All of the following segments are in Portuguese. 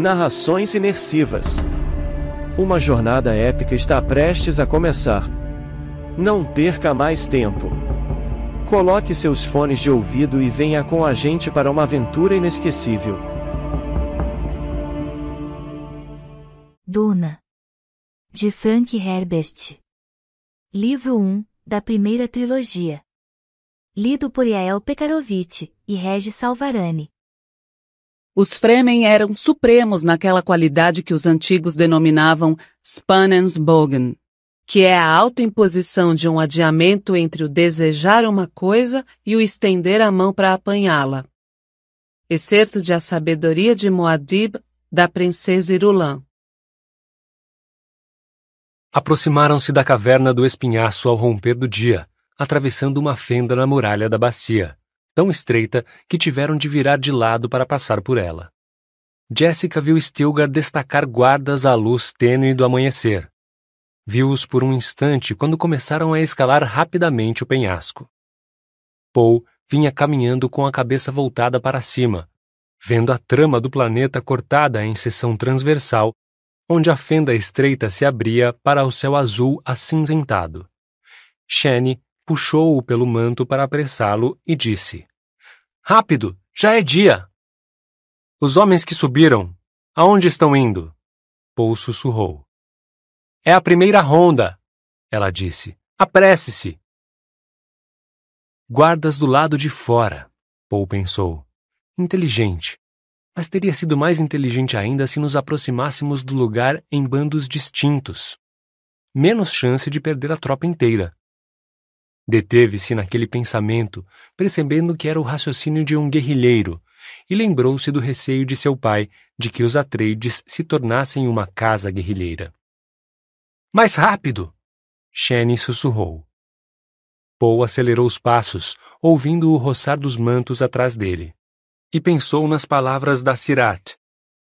Narrações Inersivas. Uma jornada épica está prestes a começar. Não perca mais tempo. Coloque seus fones de ouvido e venha com a gente para uma aventura inesquecível. Duna. De Frank Herbert. Livro 1, da primeira trilogia. Lido por Yael Pekarovitch e Regis Salvarani. Os Fremen eram supremos naquela qualidade que os antigos denominavam Spannensbogen, que é a alta imposição de um adiamento entre o desejar uma coisa e o estender a mão para apanhá-la. Excerto de A Sabedoria de Moadib, da Princesa Irulan. Aproximaram-se da caverna do espinhaço ao romper do dia, atravessando uma fenda na muralha da bacia tão estreita que tiveram de virar de lado para passar por ela. Jessica viu Stilgar destacar guardas à luz tênue do amanhecer. Viu-os por um instante quando começaram a escalar rapidamente o penhasco. Paul vinha caminhando com a cabeça voltada para cima, vendo a trama do planeta cortada em seção transversal, onde a fenda estreita se abria para o céu azul acinzentado. Shane puxou-o pelo manto para apressá-lo e disse: Rápido, já é dia! Os homens que subiram, aonde estão indo? Paul sussurrou. É a primeira ronda, ela disse. Apresse-se! Guardas do lado de fora, Paul pensou. Inteligente. Mas teria sido mais inteligente ainda se nos aproximássemos do lugar em bandos distintos. Menos chance de perder a tropa inteira. Deteve-se naquele pensamento, percebendo que era o raciocínio de um guerrilheiro, e lembrou-se do receio de seu pai de que os Atreides se tornassem uma casa guerrilheira. Mais rápido! Shane sussurrou. Poe acelerou os passos, ouvindo o roçar dos mantos atrás dele, e pensou nas palavras da Sirat,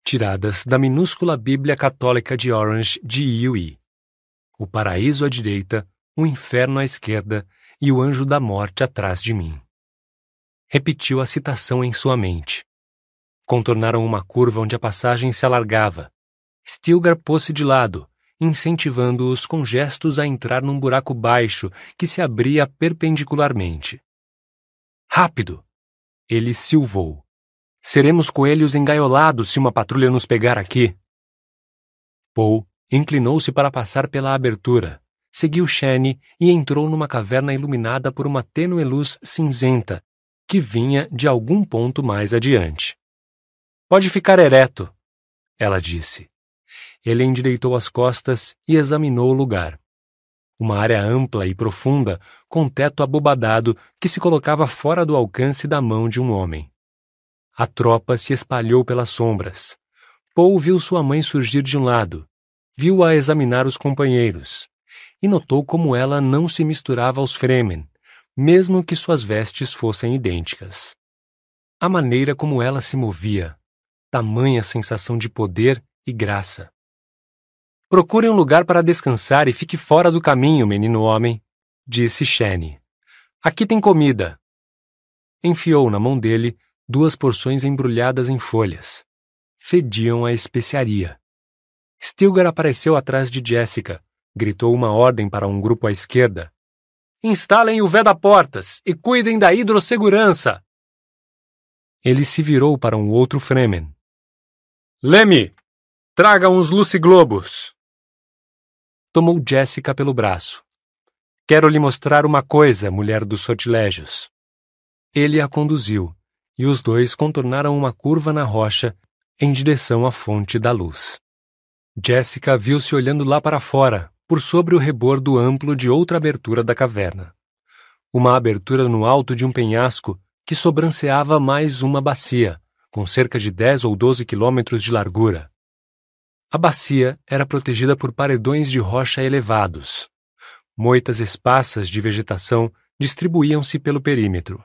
tiradas da minúscula Bíblia Católica de Orange de Yui. O paraíso à direita, o inferno à esquerda e o anjo da morte atrás de mim. Repetiu a citação em sua mente. Contornaram uma curva onde a passagem se alargava. Stilgar pôs-se de lado, incentivando-os com gestos a entrar num buraco baixo que se abria perpendicularmente. Rápido! Ele silvou. Seremos coelhos engaiolados se uma patrulha nos pegar aqui. Paul inclinou-se para passar pela abertura, seguiu Shane e entrou numa caverna iluminada por uma tênue luz cinzenta, que vinha de algum ponto mais adiante. Pode ficar ereto, ela disse. Ele endireitou as costas e examinou o lugar. Uma área ampla e profunda, com teto abobadado que se colocava fora do alcance da mão de um homem. A tropa se espalhou pelas sombras. Paul viu sua mãe surgir de um lado, viu-a examinar os companheiros, e notou como ela não se misturava aos Fremen, mesmo que suas vestes fossem idênticas. A maneira como ela se movia, tamanha sensação de poder e graça. Procure um lugar para descansar e fique fora do caminho, menino homem, disse Shane. Aqui tem comida. Enfiou na mão dele duas porções embrulhadas em folhas. Fediam a especiaria. Stilgar apareceu atrás de Jessica, gritou uma ordem para um grupo à esquerda. Instalem o veda-portas e cuidem da hidrossegurança! Ele se virou para um outro Fremen. Leme! Traga uns luciglobos! Tomou Jessica pelo braço. Quero lhe mostrar uma coisa, mulher dos sortilégios. Ele a conduziu, e os dois contornaram uma curva na rocha em direção à fonte da luz. Jessica viu-se olhando lá para fora, por sobre o rebordo amplo de outra abertura da caverna. Uma abertura no alto de um penhasco que sobranceava mais uma bacia, com cerca de 10 ou 12 quilômetros de largura. A bacia era protegida por paredões de rocha elevados. Moitas espaças de vegetação distribuíam-se pelo perímetro.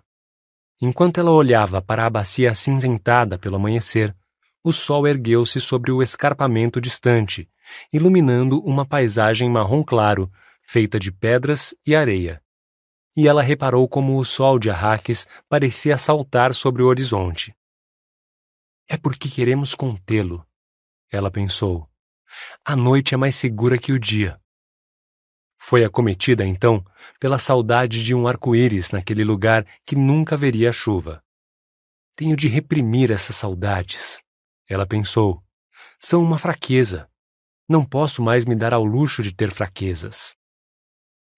Enquanto ela olhava para a bacia acinzentada pelo amanhecer, o sol ergueu-se sobre o escarpamento distante iluminando uma paisagem marrom claro, feita de pedras e areia. E ela reparou como o sol de Arraques parecia saltar sobre o horizonte. É porque queremos contê-lo, ela pensou. A noite é mais segura que o dia. Foi acometida, então, pela saudade de um arco-íris naquele lugar que nunca veria chuva. Tenho de reprimir essas saudades, ela pensou. São uma fraqueza. Não posso mais me dar ao luxo de ter fraquezas.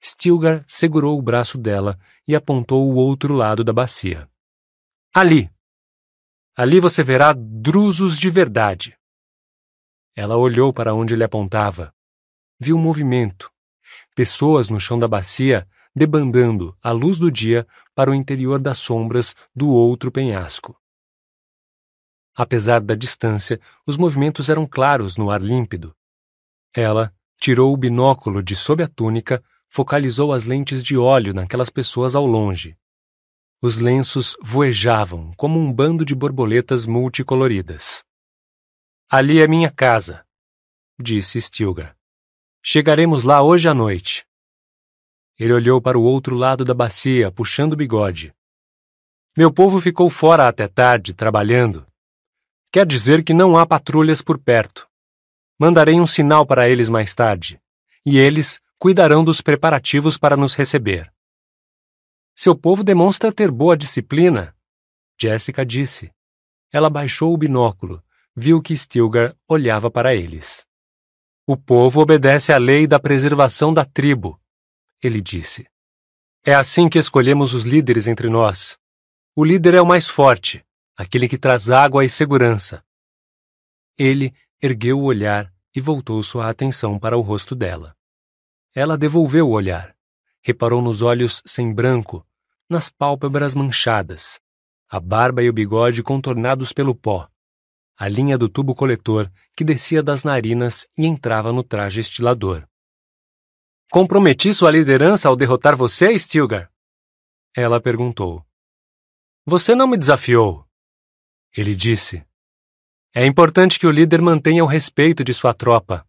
Stilgar segurou o braço dela e apontou o outro lado da bacia. Ali! Ali você verá drusos de verdade. Ela olhou para onde ele apontava. Viu movimento. Pessoas no chão da bacia debandando, à luz do dia, para o interior das sombras do outro penhasco. Apesar da distância, os movimentos eram claros no ar límpido, ela tirou o binóculo de sob a túnica, focalizou as lentes de óleo naquelas pessoas ao longe. Os lenços voejavam como um bando de borboletas multicoloridas. Ali é minha casa, disse Stilgar. Chegaremos lá hoje à noite. Ele olhou para o outro lado da bacia, puxando o bigode. Meu povo ficou fora até tarde, trabalhando. Quer dizer que não há patrulhas por perto. Mandarei um sinal para eles mais tarde, e eles cuidarão dos preparativos para nos receber. Seu povo demonstra ter boa disciplina, Jessica disse. Ela baixou o binóculo, viu que Stilgar olhava para eles. O povo obedece à lei da preservação da tribo, ele disse. É assim que escolhemos os líderes entre nós. O líder é o mais forte, aquele que traz água e segurança. Ele ergueu o olhar e voltou sua atenção para o rosto dela. Ela devolveu o olhar. Reparou nos olhos sem branco, nas pálpebras manchadas, a barba e o bigode contornados pelo pó, a linha do tubo coletor que descia das narinas e entrava no traje estilador. Comprometi sua liderança ao derrotar você, Stilgar? Ela perguntou. Você não me desafiou. Ele disse. É importante que o líder mantenha o respeito de sua tropa.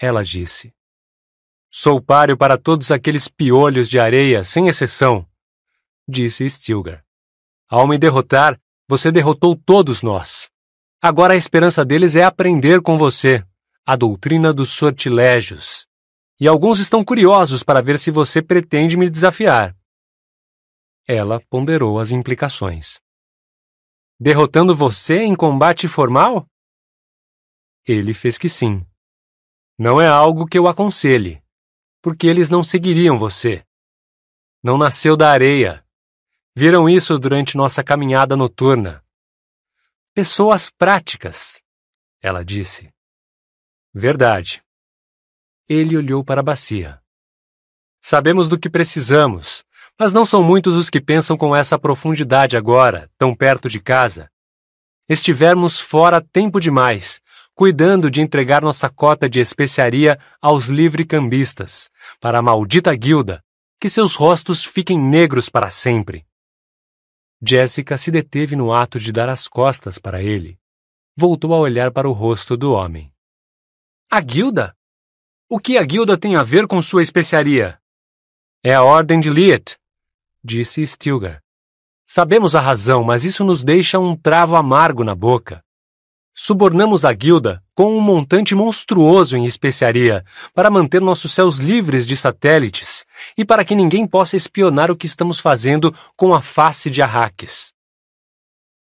Ela disse. Sou páreo para todos aqueles piolhos de areia, sem exceção, disse Stilgar. Ao me derrotar, você derrotou todos nós. Agora a esperança deles é aprender com você, a doutrina dos sortilégios. E alguns estão curiosos para ver se você pretende me desafiar. Ela ponderou as implicações derrotando você em combate formal? Ele fez que sim. Não é algo que eu aconselhe, porque eles não seguiriam você. Não nasceu da areia. Viram isso durante nossa caminhada noturna. Pessoas práticas, ela disse. Verdade. Ele olhou para a bacia. Sabemos do que precisamos, mas não são muitos os que pensam com essa profundidade agora, tão perto de casa. Estivermos fora tempo demais, cuidando de entregar nossa cota de especiaria aos livre-cambistas, para a maldita guilda, que seus rostos fiquem negros para sempre. Jessica se deteve no ato de dar as costas para ele. Voltou a olhar para o rosto do homem. A guilda? O que a guilda tem a ver com sua especiaria? É a Ordem de Liet, disse Stilgar. Sabemos a razão, mas isso nos deixa um travo amargo na boca. Subornamos a guilda com um montante monstruoso em especiaria para manter nossos céus livres de satélites e para que ninguém possa espionar o que estamos fazendo com a face de Arrakis.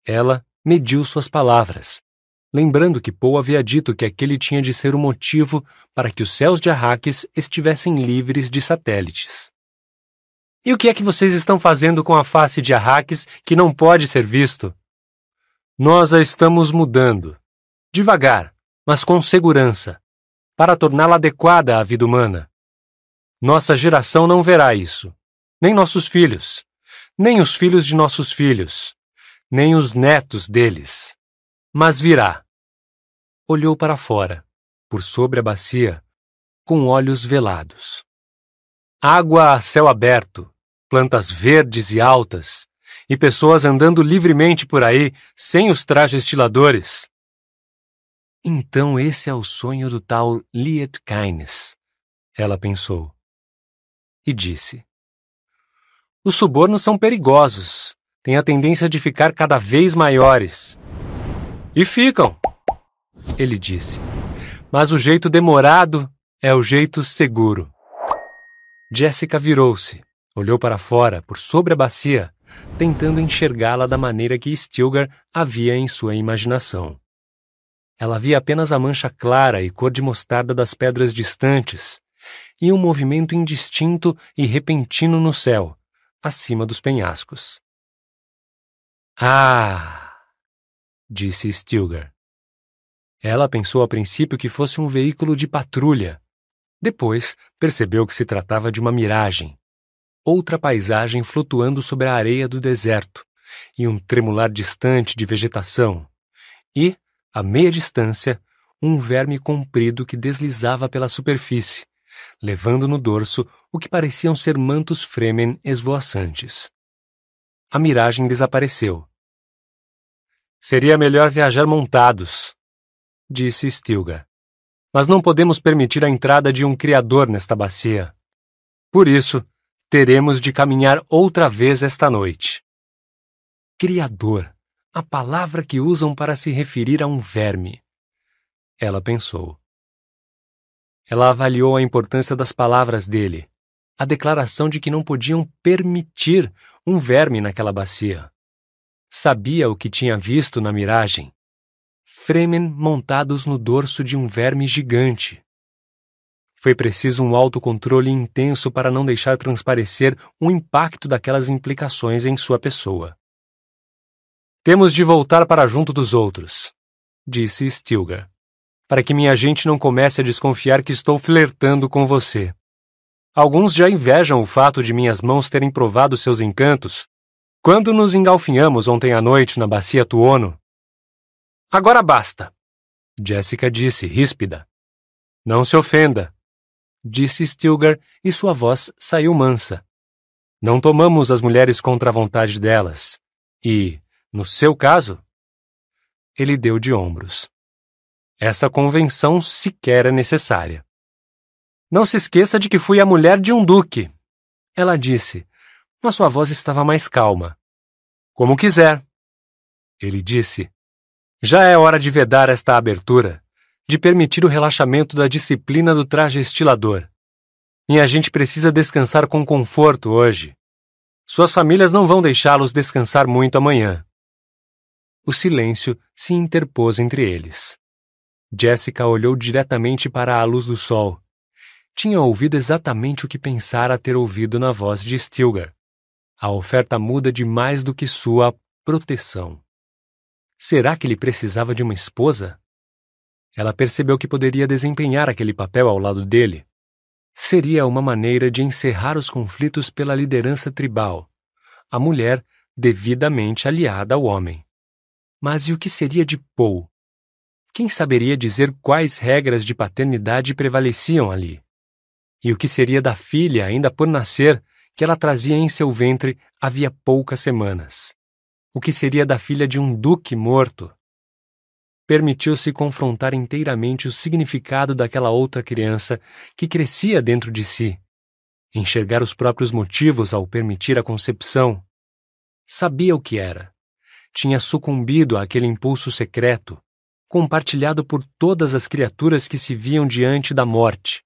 Ela mediu suas palavras, lembrando que Poe havia dito que aquele tinha de ser o motivo para que os céus de Arrakis estivessem livres de satélites. E o que é que vocês estão fazendo com a face de Arraques que não pode ser visto? Nós a estamos mudando. Devagar, mas com segurança, para torná-la adequada à vida humana. Nossa geração não verá isso. Nem nossos filhos. Nem os filhos de nossos filhos. Nem os netos deles. Mas virá. Olhou para fora, por sobre a bacia, com olhos velados água a céu aberto, plantas verdes e altas, e pessoas andando livremente por aí sem os trajes estiladores. Então esse é o sonho do tal Kynes, ela pensou. E disse: Os subornos são perigosos, têm a tendência de ficar cada vez maiores. E ficam, ele disse. Mas o jeito demorado é o jeito seguro. Jéssica virou-se, olhou para fora, por sobre a bacia, tentando enxergá-la da maneira que Stilgar havia em sua imaginação. Ela via apenas a mancha clara e cor de mostarda das pedras distantes e um movimento indistinto e repentino no céu, acima dos penhascos. Ah! disse Stilgar. Ela pensou a princípio que fosse um veículo de patrulha, depois, percebeu que se tratava de uma miragem. Outra paisagem flutuando sobre a areia do deserto, e um tremular distante de vegetação. E, a meia distância, um verme comprido que deslizava pela superfície, levando no dorso o que pareciam ser mantos fremen esvoaçantes. A miragem desapareceu. Seria melhor viajar montados, disse Stilgar mas não podemos permitir a entrada de um Criador nesta bacia. Por isso, teremos de caminhar outra vez esta noite. Criador, a palavra que usam para se referir a um verme. Ela pensou. Ela avaliou a importância das palavras dele, a declaração de que não podiam permitir um verme naquela bacia. Sabia o que tinha visto na miragem Fremen montados no dorso de um verme gigante. Foi preciso um autocontrole intenso para não deixar transparecer o impacto daquelas implicações em sua pessoa. Temos de voltar para junto dos outros, disse Stilgar, para que minha gente não comece a desconfiar que estou flertando com você. Alguns já invejam o fato de minhas mãos terem provado seus encantos. Quando nos engalfinhamos ontem à noite na bacia Tuono, Agora basta. Jessica disse, ríspida. Não se ofenda, disse Stilgar, e sua voz saiu mansa. Não tomamos as mulheres contra a vontade delas. E, no seu caso? Ele deu de ombros. Essa convenção sequer é necessária. Não se esqueça de que fui a mulher de um duque, ela disse, mas sua voz estava mais calma. Como quiser, ele disse, já é hora de vedar esta abertura, de permitir o relaxamento da disciplina do traje estilador. E a gente precisa descansar com conforto hoje. Suas famílias não vão deixá-los descansar muito amanhã. O silêncio se interpôs entre eles. Jessica olhou diretamente para a luz do sol. Tinha ouvido exatamente o que pensara ter ouvido na voz de Stilgar. A oferta muda de mais do que sua proteção. Será que ele precisava de uma esposa? Ela percebeu que poderia desempenhar aquele papel ao lado dele. Seria uma maneira de encerrar os conflitos pela liderança tribal, a mulher devidamente aliada ao homem. Mas e o que seria de Paul? Quem saberia dizer quais regras de paternidade prevaleciam ali? E o que seria da filha ainda por nascer, que ela trazia em seu ventre havia poucas semanas? o que seria da filha de um duque morto. Permitiu-se confrontar inteiramente o significado daquela outra criança que crescia dentro de si, enxergar os próprios motivos ao permitir a concepção. Sabia o que era. Tinha sucumbido àquele impulso secreto, compartilhado por todas as criaturas que se viam diante da morte.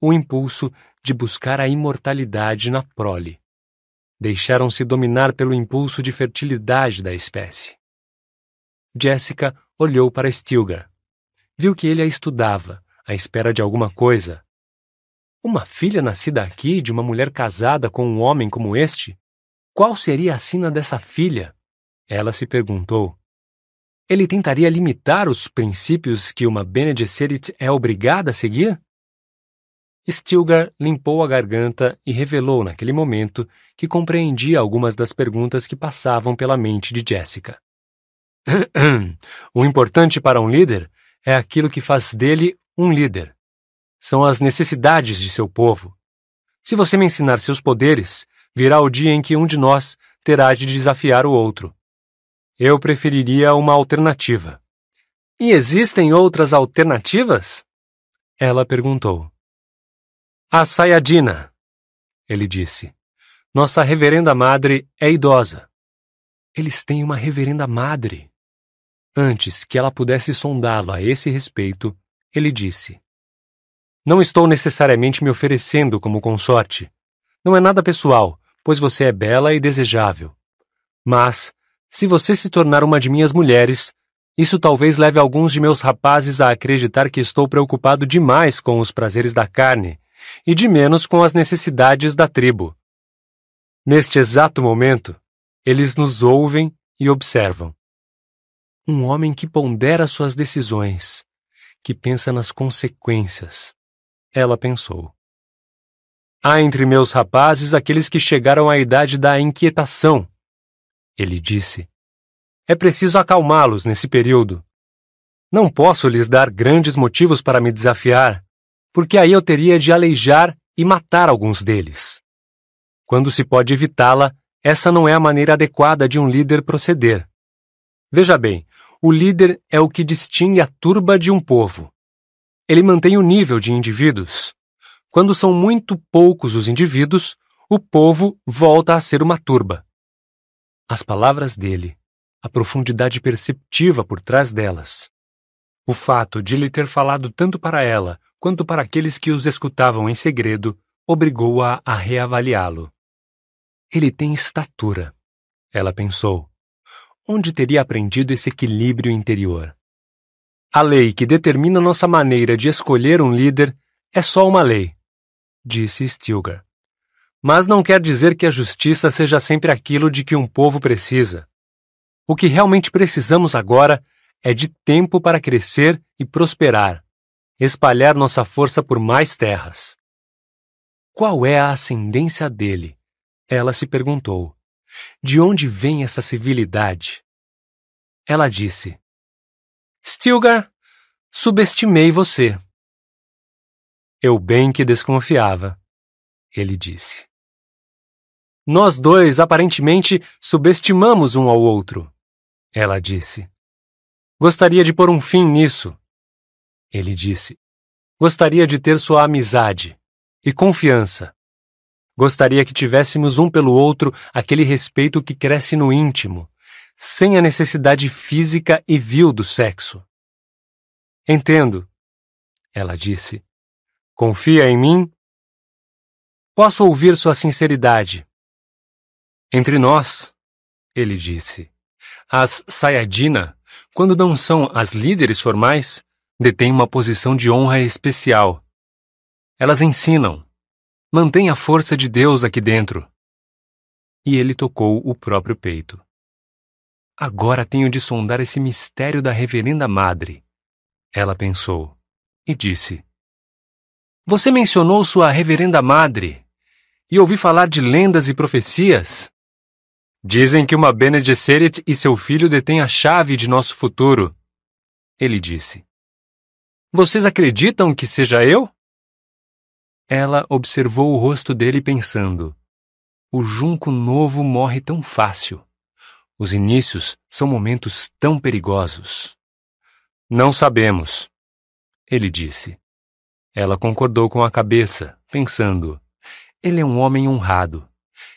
O impulso de buscar a imortalidade na prole deixaram-se dominar pelo impulso de fertilidade da espécie. Jessica olhou para Stilgar. Viu que ele a estudava, à espera de alguma coisa. Uma filha nascida aqui de uma mulher casada com um homem como este? Qual seria a sina dessa filha? Ela se perguntou. Ele tentaria limitar os princípios que uma Bene Gesserit é obrigada a seguir? Stilgar limpou a garganta e revelou naquele momento que compreendia algumas das perguntas que passavam pela mente de Jessica. o importante para um líder é aquilo que faz dele um líder. São as necessidades de seu povo. Se você me ensinar seus poderes, virá o dia em que um de nós terá de desafiar o outro. Eu preferiria uma alternativa. E existem outras alternativas? Ela perguntou. A Sayadina, ele disse. Nossa reverenda madre é idosa. Eles têm uma reverenda madre. Antes que ela pudesse sondá-lo a esse respeito, ele disse: Não estou necessariamente me oferecendo como consorte. Não é nada pessoal, pois você é bela e desejável. Mas, se você se tornar uma de minhas mulheres, isso talvez leve alguns de meus rapazes a acreditar que estou preocupado demais com os prazeres da carne e de menos com as necessidades da tribo. Neste exato momento, eles nos ouvem e observam. Um homem que pondera suas decisões, que pensa nas consequências. Ela pensou. Há entre meus rapazes aqueles que chegaram à idade da inquietação. Ele disse. É preciso acalmá-los nesse período. Não posso lhes dar grandes motivos para me desafiar, porque aí eu teria de aleijar e matar alguns deles. Quando se pode evitá-la, essa não é a maneira adequada de um líder proceder. Veja bem, o líder é o que distingue a turba de um povo. Ele mantém o nível de indivíduos. Quando são muito poucos os indivíduos, o povo volta a ser uma turba. As palavras dele, a profundidade perceptiva por trás delas, o fato de ele ter falado tanto para ela quanto para aqueles que os escutavam em segredo, obrigou-a a, a reavaliá lo Ele tem estatura, ela pensou. Onde teria aprendido esse equilíbrio interior? A lei que determina nossa maneira de escolher um líder é só uma lei, disse Stilgar. Mas não quer dizer que a justiça seja sempre aquilo de que um povo precisa. O que realmente precisamos agora é de tempo para crescer e prosperar espalhar nossa força por mais terras. Qual é a ascendência dele? Ela se perguntou. De onde vem essa civilidade? Ela disse: Stilgar, subestimei você. Eu bem que desconfiava, ele disse. Nós dois aparentemente subestimamos um ao outro, ela disse. Gostaria de pôr um fim nisso ele disse. Gostaria de ter sua amizade e confiança. Gostaria que tivéssemos um pelo outro aquele respeito que cresce no íntimo, sem a necessidade física e vil do sexo. Entendo, ela disse. Confia em mim? Posso ouvir sua sinceridade. Entre nós, ele disse. As Sayadina, quando não são as líderes formais, detêm uma posição de honra especial. Elas ensinam. Mantém a força de Deus aqui dentro. E ele tocou o próprio peito. Agora tenho de sondar esse mistério da Reverenda Madre. Ela pensou e disse: Você mencionou sua Reverenda Madre e ouvi falar de lendas e profecias. Dizem que uma Bene Gesserit e seu filho detêm a chave de nosso futuro. Ele disse. Vocês acreditam que seja eu? Ela observou o rosto dele pensando. O junco novo morre tão fácil. Os inícios são momentos tão perigosos. Não sabemos, ele disse. Ela concordou com a cabeça, pensando: Ele é um homem honrado.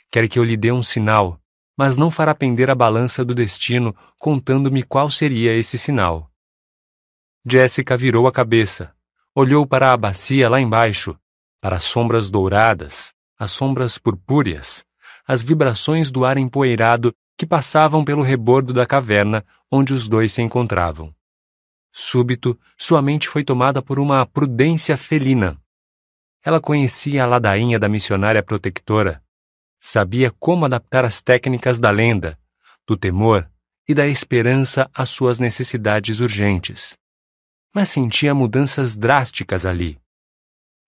Quer que eu lhe dê um sinal, mas não fará pender a balança do destino contando-me qual seria esse sinal. Jessica virou a cabeça. Olhou para a bacia lá embaixo, para as sombras douradas, as sombras purpúreas, as vibrações do ar empoeirado que passavam pelo rebordo da caverna onde os dois se encontravam. Súbito, sua mente foi tomada por uma prudência felina. Ela conhecia a ladainha da missionária protetora. Sabia como adaptar as técnicas da lenda, do temor e da esperança às suas necessidades urgentes mas sentia mudanças drásticas ali.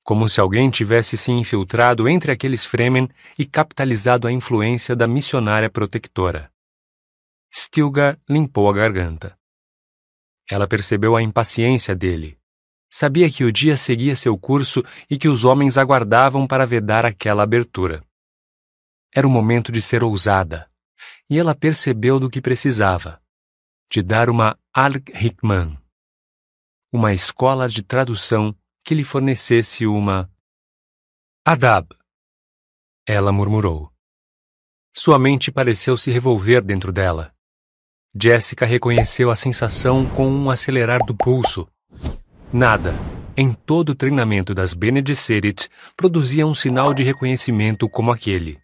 Como se alguém tivesse se infiltrado entre aqueles Fremen e capitalizado a influência da missionária protetora. Stilgar limpou a garganta. Ela percebeu a impaciência dele. Sabia que o dia seguia seu curso e que os homens aguardavam para vedar aquela abertura. Era o momento de ser ousada, e ela percebeu do que precisava: de dar uma Al-Hikman uma escola de tradução que lhe fornecesse uma. Adab! Ela murmurou. Sua mente pareceu se revolver dentro dela. Jessica reconheceu a sensação com um acelerar do pulso. Nada, em todo o treinamento das Bene Gesserit, produzia um sinal de reconhecimento como aquele.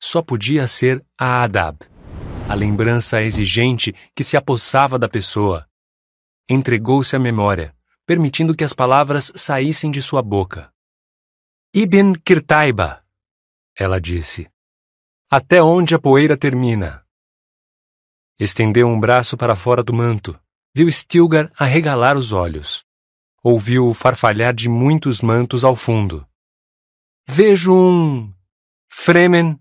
Só podia ser a Adab, a lembrança exigente que se apossava da pessoa, entregou-se à memória, permitindo que as palavras saíssem de sua boca. Ibn Kirtaiba, ela disse. Até onde a poeira termina. Estendeu um braço para fora do manto. Viu Stilgar arregalar os olhos. Ouviu o farfalhar de muitos mantos ao fundo. Vejo um. Fremen.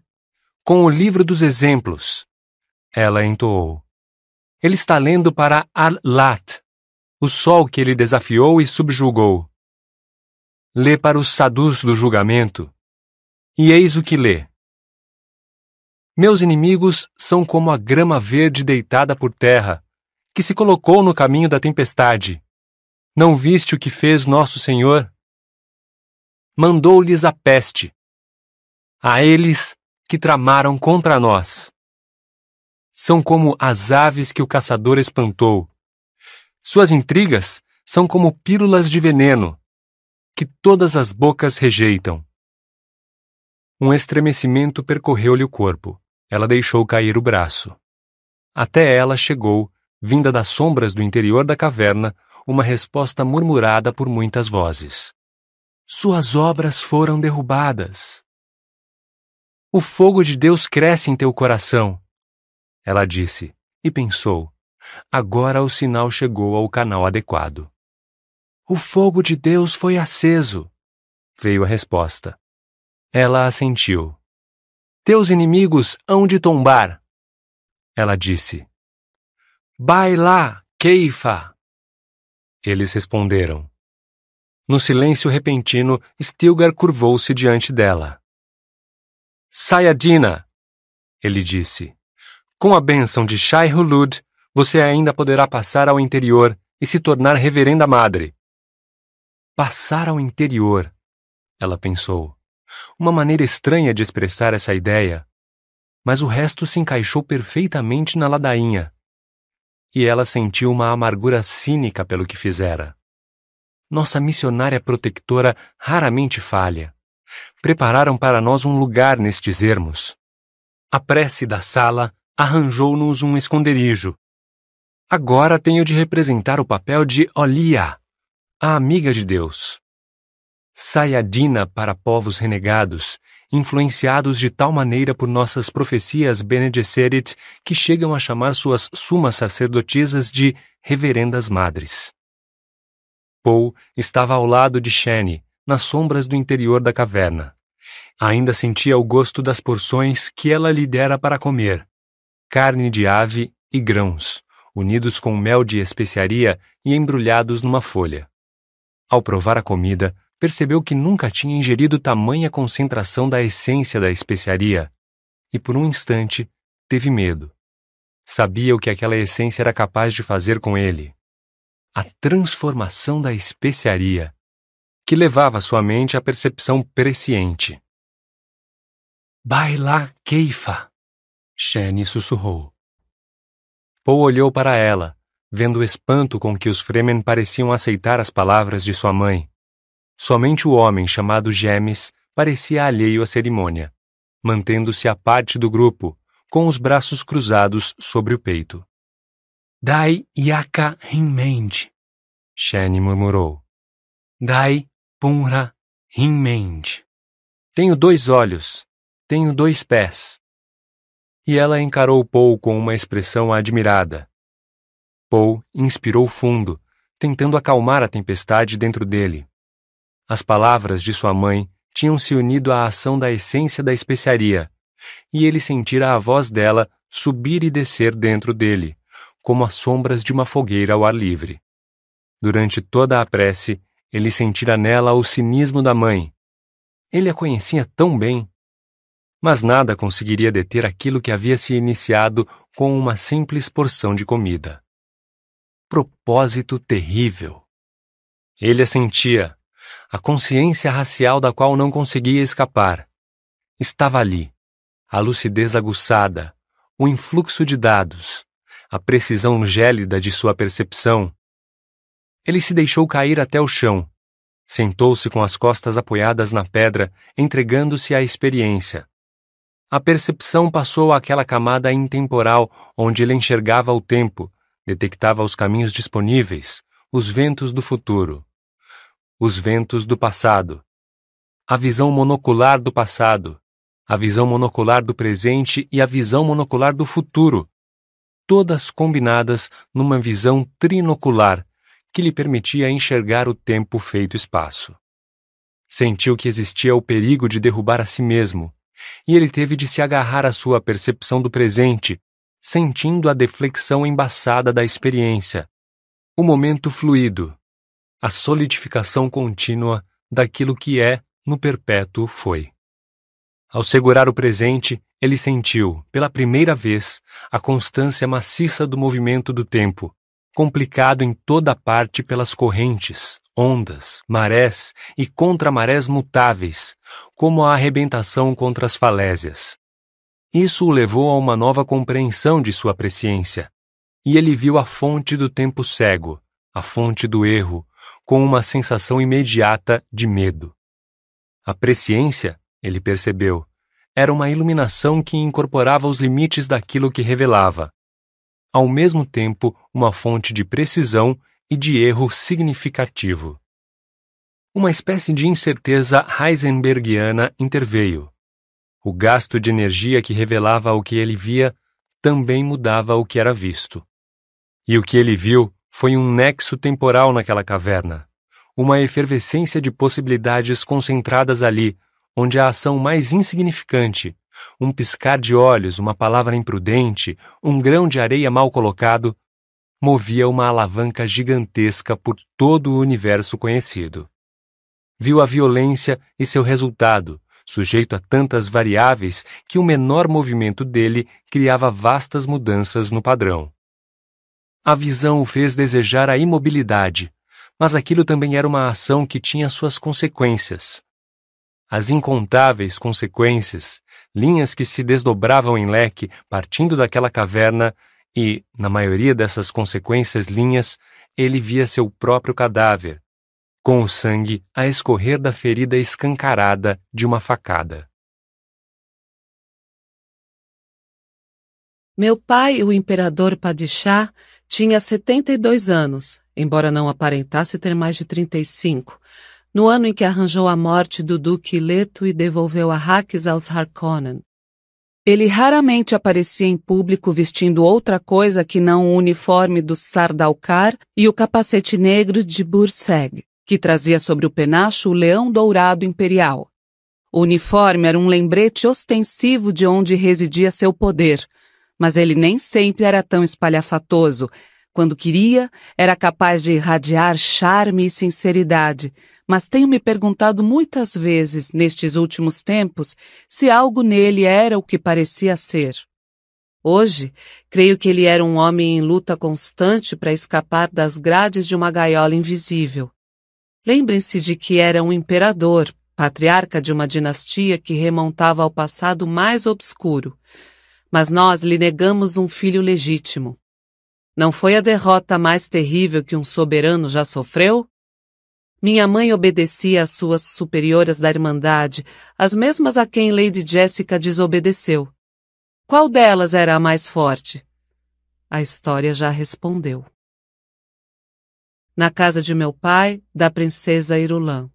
Com o livro dos exemplos. Ela entoou. Ele está lendo para Al-Lat o sol que ele desafiou e subjugou. Lê para os sadus do julgamento. E eis o que lê. Meus inimigos são como a grama verde deitada por terra, que se colocou no caminho da tempestade. Não viste o que fez nosso Senhor? Mandou-lhes a peste. A eles que tramaram contra nós. São como as aves que o caçador espantou, suas intrigas são como pílulas de veneno que todas as bocas rejeitam. Um estremecimento percorreu-lhe o corpo. Ela deixou cair o braço. Até ela chegou, vinda das sombras do interior da caverna, uma resposta murmurada por muitas vozes. Suas obras foram derrubadas. O fogo de Deus cresce em teu coração, ela disse, e pensou: Agora o sinal chegou ao canal adequado. O fogo de Deus foi aceso, veio a resposta. Ela assentiu. Teus inimigos hão de tombar, ela disse. Baila, Keifa! Eles responderam. No silêncio repentino, Stilgar curvou-se diante dela. Dina. ele disse. Com a bênção de Shai Hulud, você ainda poderá passar ao interior e se tornar reverenda madre. Passar ao interior, ela pensou. Uma maneira estranha de expressar essa ideia. Mas o resto se encaixou perfeitamente na ladainha. E ela sentiu uma amargura cínica pelo que fizera. Nossa missionária protetora raramente falha. Prepararam para nós um lugar nestes ermos. A prece da sala arranjou-nos um esconderijo Agora tenho de representar o papel de Olia, a amiga de Deus. Sayadina para povos renegados, influenciados de tal maneira por nossas profecias Bene Gesserit que chegam a chamar suas sumas sacerdotisas de reverendas madres. Paul estava ao lado de Shane, nas sombras do interior da caverna. Ainda sentia o gosto das porções que ela lhe dera para comer: carne de ave e grãos, unidos com mel de especiaria e embrulhados numa folha. Ao provar a comida, percebeu que nunca tinha ingerido tamanha concentração da essência da especiaria, e por um instante teve medo. Sabia o que aquela essência era capaz de fazer com ele. A transformação da especiaria, que levava sua mente à percepção presciente. Baila Keifa, Shane sussurrou. Paul olhou para ela, vendo o espanto com que os Fremen pareciam aceitar as palavras de sua mãe. Somente o homem chamado Gemes parecia alheio à cerimônia, mantendo-se à parte do grupo, com os braços cruzados sobre o peito. Dai Yaka Rinmend, Shane murmurou. Dai Punra Rinmend. Tenho dois olhos, tenho dois pés, e ela encarou Paul com uma expressão admirada. Paul inspirou fundo, tentando acalmar a tempestade dentro dele. As palavras de sua mãe tinham se unido à ação da essência da especiaria, e ele sentira a voz dela subir e descer dentro dele, como as sombras de uma fogueira ao ar livre. Durante toda a prece, ele sentira nela o cinismo da mãe. Ele a conhecia tão bem mas nada conseguiria deter aquilo que havia se iniciado com uma simples porção de comida. Propósito terrível. Ele a sentia, a consciência racial da qual não conseguia escapar. Estava ali, a lucidez aguçada, o influxo de dados, a precisão gélida de sua percepção. Ele se deixou cair até o chão, sentou-se com as costas apoiadas na pedra, entregando-se à experiência a percepção passou àquela camada intemporal onde ele enxergava o tempo, detectava os caminhos disponíveis, os ventos do futuro, os ventos do passado, a visão monocular do passado, a visão monocular do presente e a visão monocular do futuro, todas combinadas numa visão trinocular que lhe permitia enxergar o tempo feito espaço. Sentiu que existia o perigo de derrubar a si mesmo, e ele teve de se agarrar à sua percepção do presente, sentindo a deflexão embaçada da experiência, o momento fluido, a solidificação contínua daquilo que é no perpétuo foi. Ao segurar o presente, ele sentiu, pela primeira vez, a constância maciça do movimento do tempo, complicado em toda parte pelas correntes, ondas, marés e contra-marés mutáveis, como a arrebentação contra as falésias. Isso o levou a uma nova compreensão de sua presciência, e ele viu a fonte do tempo cego, a fonte do erro, com uma sensação imediata de medo. A presciência, ele percebeu, era uma iluminação que incorporava os limites daquilo que revelava. Ao mesmo tempo, uma fonte de precisão e de erro significativo. Uma espécie de incerteza Heisenbergiana interveio. O gasto de energia que revelava o que ele via também mudava o que era visto. E o que ele viu foi um nexo temporal naquela caverna, uma efervescência de possibilidades concentradas ali, onde a ação mais insignificante, um piscar de olhos, uma palavra imprudente, um grão de areia mal colocado, movia uma alavanca gigantesca por todo o universo conhecido. Viu a violência e seu resultado, sujeito a tantas variáveis que o menor movimento dele criava vastas mudanças no padrão. A visão o fez desejar a imobilidade, mas aquilo também era uma ação que tinha suas consequências. As incontáveis consequências, linhas que se desdobravam em leque partindo daquela caverna, e, na maioria dessas consequências linhas, ele via seu próprio cadáver, com o sangue a escorrer da ferida escancarada de uma facada. Meu pai, o imperador Padishah, tinha 72 anos, embora não aparentasse ter mais de 35, no ano em que arranjou a morte do Duque Leto e devolveu a Arrakis aos Harkonnen. Ele raramente aparecia em público vestindo outra coisa que não o uniforme do Sardaukar e o capacete negro de Burseg, que trazia sobre o penacho o leão dourado imperial. O uniforme era um lembrete ostensivo de onde residia seu poder, mas ele nem sempre era tão espalhafatoso. Quando queria, era capaz de irradiar charme e sinceridade, mas tenho me perguntado muitas vezes, nestes últimos tempos, se algo nele era o que parecia ser. Hoje, creio que ele era um homem em luta constante para escapar das grades de uma gaiola invisível. Lembrem-se de que era um imperador, patriarca de uma dinastia que remontava ao passado mais obscuro, mas nós lhe negamos um filho legítimo. Não foi a derrota mais terrível que um soberano já sofreu? Minha mãe obedecia às suas superioras da Irmandade, as mesmas a quem Lady Jessica desobedeceu. Qual delas era a mais forte? A história já respondeu. Na casa de meu pai, da princesa Irulan.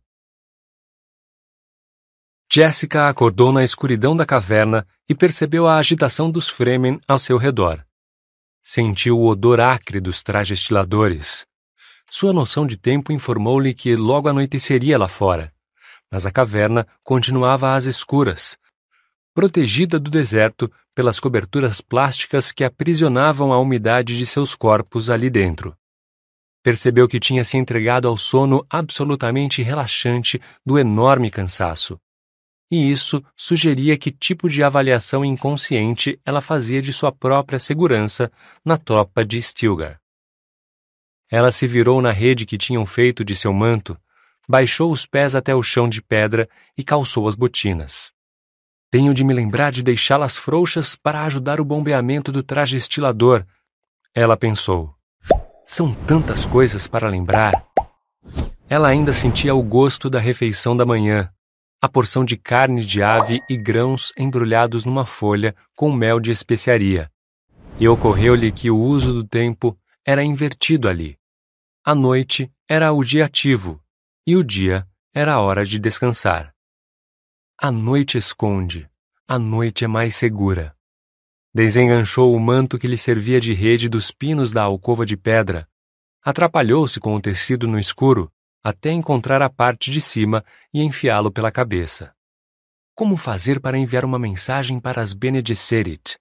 Jessica acordou na escuridão da caverna e percebeu a agitação dos Fremen ao seu redor. Sentiu o odor acre dos trajestiladores, sua noção de tempo informou-lhe que logo anoiteceria lá fora, mas a caverna continuava às escuras, protegida do deserto pelas coberturas plásticas que aprisionavam a umidade de seus corpos ali dentro. Percebeu que tinha se entregado ao sono absolutamente relaxante do enorme cansaço. E isso sugeria que tipo de avaliação inconsciente ela fazia de sua própria segurança na tropa de Stilgar. Ela se virou na rede que tinham feito de seu manto, baixou os pés até o chão de pedra e calçou as botinas. Tenho de me lembrar de deixá-las frouxas para ajudar o bombeamento do traje estilador, ela pensou. São tantas coisas para lembrar. Ela ainda sentia o gosto da refeição da manhã, a porção de carne de ave e grãos embrulhados numa folha com mel de especiaria. E ocorreu-lhe que o uso do tempo era invertido ali. A noite era o dia ativo, e o dia era a hora de descansar. A noite esconde, a noite é mais segura. Desenganchou o manto que lhe servia de rede dos pinos da alcova de pedra, atrapalhou-se com o tecido no escuro até encontrar a parte de cima e enfiá-lo pela cabeça. Como fazer para enviar uma mensagem para as Benedicerit?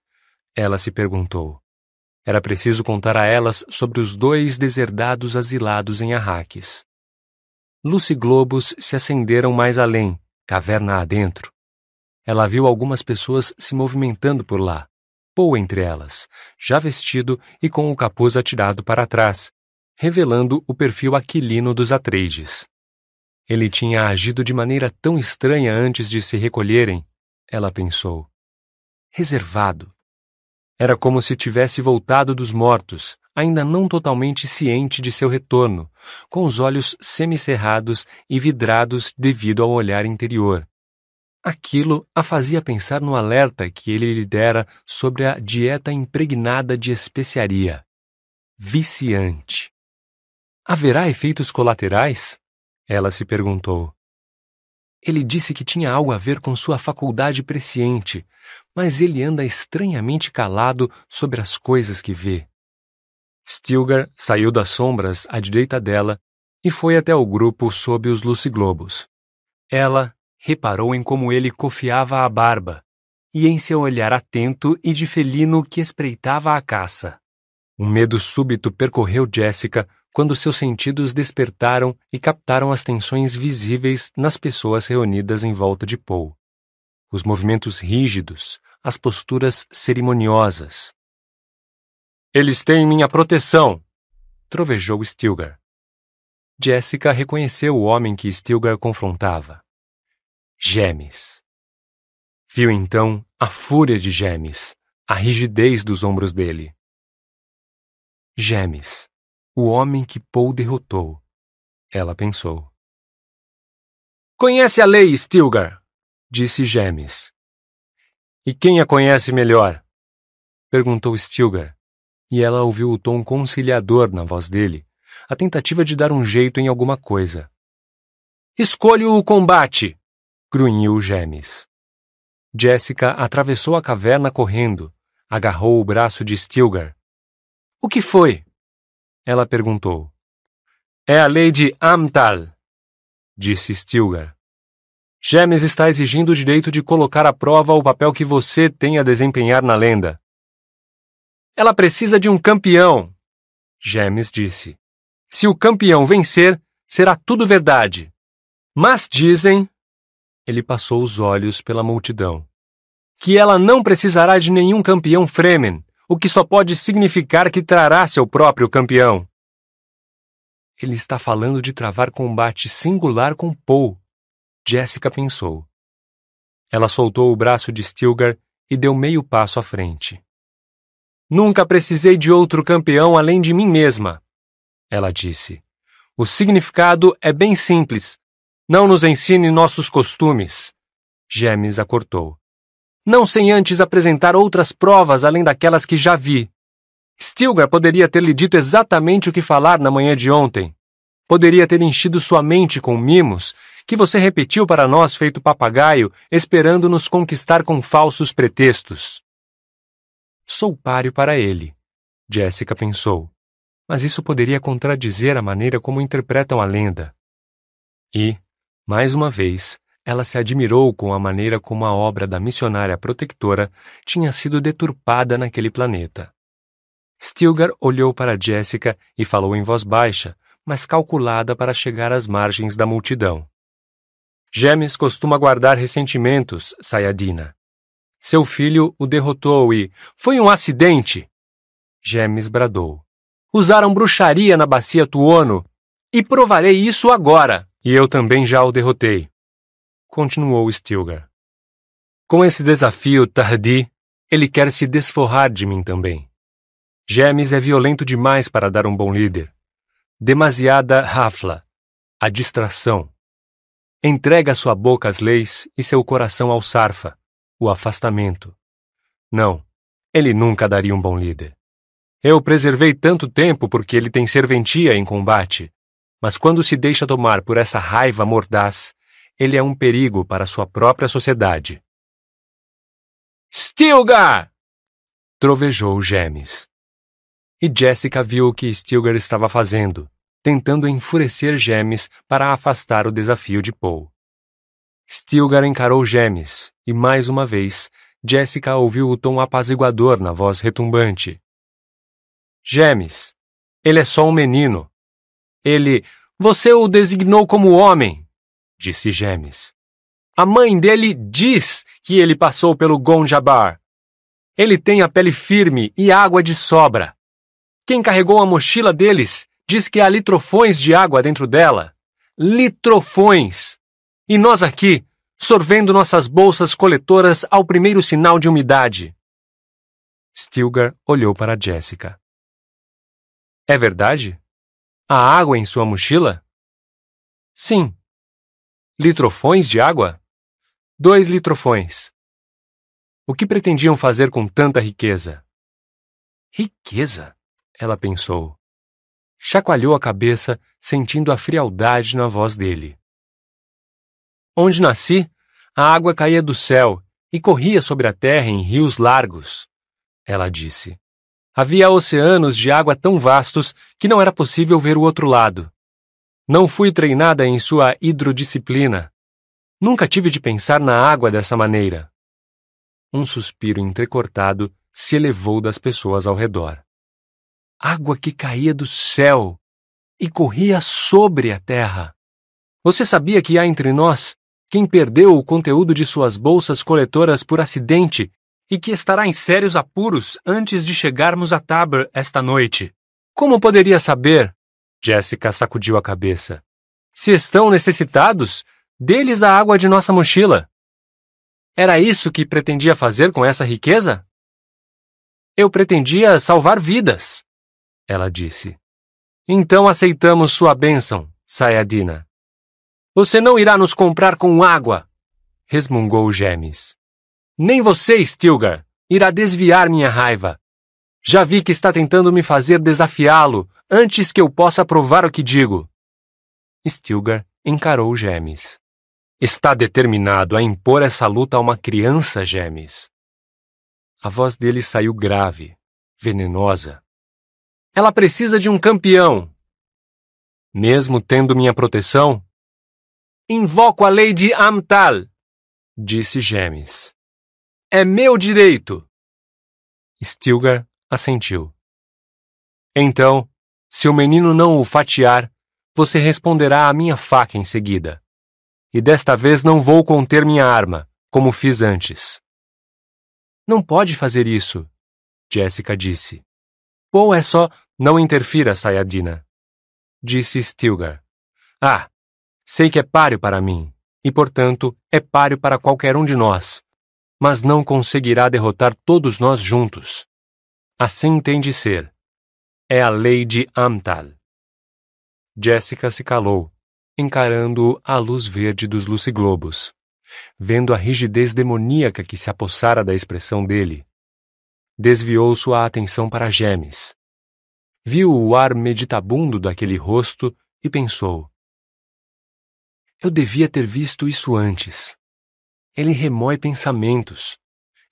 Ela se perguntou. Era preciso contar a elas sobre os dois deserdados asilados em Arraques. Lucy globos se acenderam mais além, caverna adentro. Ela viu algumas pessoas se movimentando por lá, Pou entre elas, já vestido e com o capuz atirado para trás, revelando o perfil aquilino dos Atreides. Ele tinha agido de maneira tão estranha antes de se recolherem, ela pensou. Reservado, era como se tivesse voltado dos mortos, ainda não totalmente ciente de seu retorno, com os olhos semicerrados e vidrados devido ao olhar interior. Aquilo a fazia pensar no alerta que ele lhe dera sobre a dieta impregnada de especiaria. Viciante. Haverá efeitos colaterais? Ela se perguntou. Ele disse que tinha algo a ver com sua faculdade presciente, mas ele anda estranhamente calado sobre as coisas que vê. Stilgar saiu das sombras à direita dela e foi até o grupo sob os luciglobos. Ela reparou em como ele cofiava a barba e em seu olhar atento e de felino que espreitava a caça. Um medo súbito percorreu Jessica quando seus sentidos despertaram e captaram as tensões visíveis nas pessoas reunidas em volta de Paul. Os movimentos rígidos, as posturas cerimoniosas. Eles têm minha proteção! trovejou Stilgar. Jessica reconheceu o homem que Stilgar confrontava. Gemes. Viu então a fúria de Gemes, a rigidez dos ombros dele. Gemes. O homem que Paul derrotou. Ela pensou. Conhece a lei, Stilgar, disse Gemes. E quem a conhece melhor? perguntou Stilgar, e ela ouviu o tom conciliador na voz dele, a tentativa de dar um jeito em alguma coisa. Escolho o combate! grunhiu Gemes. Jessica atravessou a caverna correndo, agarrou o braço de Stilgar. O que foi? Ela perguntou. É a lei de Amtal, disse Stilgar. James está exigindo o direito de colocar à prova o papel que você tem a desempenhar na lenda. Ela precisa de um campeão, James disse. Se o campeão vencer, será tudo verdade. Mas dizem. Ele passou os olhos pela multidão. Que ela não precisará de nenhum campeão Fremen o que só pode significar que trará seu próprio campeão. Ele está falando de travar combate singular com Paul, Jessica pensou. Ela soltou o braço de Stilgar e deu meio passo à frente. Nunca precisei de outro campeão além de mim mesma, ela disse. O significado é bem simples. Não nos ensine nossos costumes. Gemes a cortou não sem antes apresentar outras provas além daquelas que já vi. Stilgar poderia ter lhe dito exatamente o que falar na manhã de ontem. Poderia ter enchido sua mente com mimos, que você repetiu para nós feito papagaio, esperando nos conquistar com falsos pretextos. Sou páreo para ele, Jessica pensou. Mas isso poderia contradizer a maneira como interpretam a lenda. E, mais uma vez, ela se admirou com a maneira como a obra da missionária protetora tinha sido deturpada naquele planeta. Stilgar olhou para Jessica e falou em voz baixa, mas calculada para chegar às margens da multidão. James costuma guardar ressentimentos, Sayadina. Seu filho o derrotou e foi um acidente. James bradou. Usaram bruxaria na bacia Tuono e provarei isso agora. E eu também já o derrotei continuou Stilgar. Com esse desafio tardi, ele quer se desforrar de mim também. Gemes é violento demais para dar um bom líder. Demasiada rafla, a distração. Entrega sua boca às leis e seu coração ao sarfa, o afastamento. Não, ele nunca daria um bom líder. Eu preservei tanto tempo porque ele tem serventia em combate, mas quando se deixa tomar por essa raiva mordaz, ele é um perigo para sua própria sociedade. Stilgar! Trovejou Gemes. E Jessica viu o que Stilgar estava fazendo, tentando enfurecer Gemes para afastar o desafio de Paul. Stilgar encarou Gemes, e mais uma vez, Jessica ouviu o tom apaziguador na voz retumbante. Gemes, ele é só um menino. Ele. Você o designou como homem! disse Gemes. A mãe dele diz que ele passou pelo Gonjabar. Ele tem a pele firme e água de sobra. Quem carregou a mochila deles diz que há litrofões de água dentro dela. Litrofões! E nós aqui, sorvendo nossas bolsas coletoras ao primeiro sinal de umidade. Stilgar olhou para Jessica. É verdade? A água em sua mochila? Sim, Litrofões de água? Dois litrofões. O que pretendiam fazer com tanta riqueza? Riqueza? Ela pensou. Chacoalhou a cabeça, sentindo a frialdade na voz dele. Onde nasci, a água caía do céu e corria sobre a terra em rios largos. Ela disse. Havia oceanos de água tão vastos que não era possível ver o outro lado. Não fui treinada em sua hidrodisciplina. Nunca tive de pensar na água dessa maneira. Um suspiro entrecortado se elevou das pessoas ao redor. Água que caía do céu e corria sobre a terra. Você sabia que há entre nós quem perdeu o conteúdo de suas bolsas coletoras por acidente e que estará em sérios apuros antes de chegarmos a Tabor esta noite? Como poderia saber Jessica sacudiu a cabeça. Se estão necessitados, dê-lhes a água de nossa mochila. Era isso que pretendia fazer com essa riqueza? Eu pretendia salvar vidas, ela disse. Então aceitamos sua bênção, Sayadina. Você não irá nos comprar com água, resmungou Gemes. Nem você, Stilgar, irá desviar minha raiva. Já vi que está tentando me fazer desafiá-lo, antes que eu possa provar o que digo. Stilgar encarou Gemes. Está determinado a impor essa luta a uma criança, Gemes. A voz dele saiu grave, venenosa. Ela precisa de um campeão. Mesmo tendo minha proteção? Invoco a lei de Amtal, disse Gemes. É meu direito. Stilgar assentiu. Então, se o menino não o fatiar, você responderá à minha faca em seguida. E desta vez não vou conter minha arma, como fiz antes. Não pode fazer isso, Jessica disse. Ou é só não interfira, Sayadina, disse Stilgar. Ah, sei que é páreo para mim, e portanto é páreo para qualquer um de nós, mas não conseguirá derrotar todos nós juntos. Assim tem de ser. É a lei de Amtal. Jessica se calou, encarando-o à luz verde dos luciglobos, vendo a rigidez demoníaca que se apossara da expressão dele. Desviou sua atenção para Gemes. Viu o ar meditabundo daquele rosto e pensou: Eu devia ter visto isso antes. Ele remói pensamentos.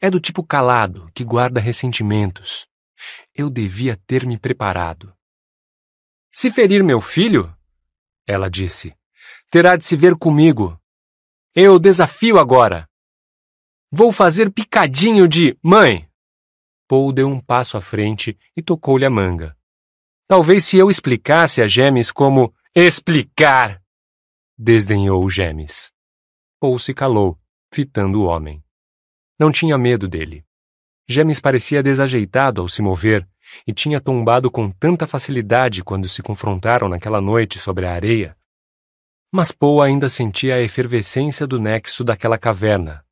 É do tipo calado, que guarda ressentimentos. Eu devia ter me preparado. Se ferir meu filho, ela disse, terá de se ver comigo. Eu desafio agora. Vou fazer picadinho de mãe. Paul deu um passo à frente e tocou-lhe a manga. Talvez se eu explicasse a Gemes como explicar, desdenhou o Gemes. Paul se calou, fitando o homem. Não tinha medo dele. James parecia desajeitado ao se mover e tinha tombado com tanta facilidade quando se confrontaram naquela noite sobre a areia. Mas Poe ainda sentia a efervescência do nexo daquela caverna.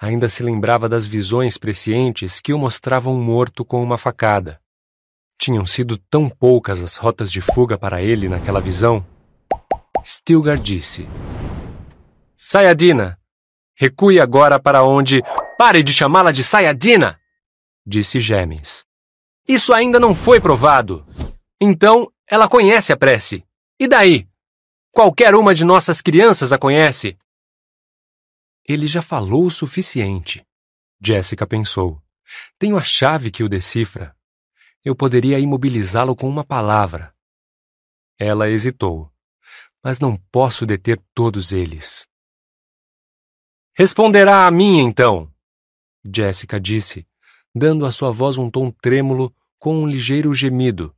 Ainda se lembrava das visões prescientes que o mostravam morto com uma facada. Tinham sido tão poucas as rotas de fuga para ele naquela visão. Stilgar disse: Sayadina! Recue agora para onde. Pare de chamá-la de Sayadina! disse Gêmeos. Isso ainda não foi provado. Então, ela conhece a prece. E daí? Qualquer uma de nossas crianças a conhece. Ele já falou o suficiente, Jessica pensou. Tenho a chave que o decifra. Eu poderia imobilizá-lo com uma palavra. Ela hesitou. Mas não posso deter todos eles. Responderá a mim, então, Jessica disse, dando à sua voz um tom trêmulo com um ligeiro gemido,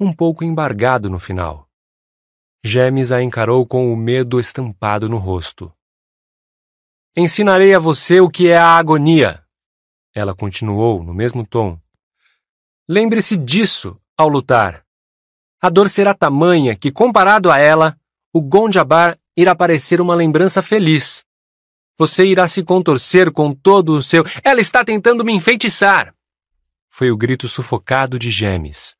um pouco embargado no final. Gemes a encarou com o medo estampado no rosto. Ensinarei a você o que é a agonia, ela continuou no mesmo tom. Lembre-se disso ao lutar. A dor será tamanha que, comparado a ela, o Gondjabar irá parecer uma lembrança feliz. Você irá se contorcer com todo o seu. Ela está tentando me enfeitiçar! Foi o grito sufocado de Gemes.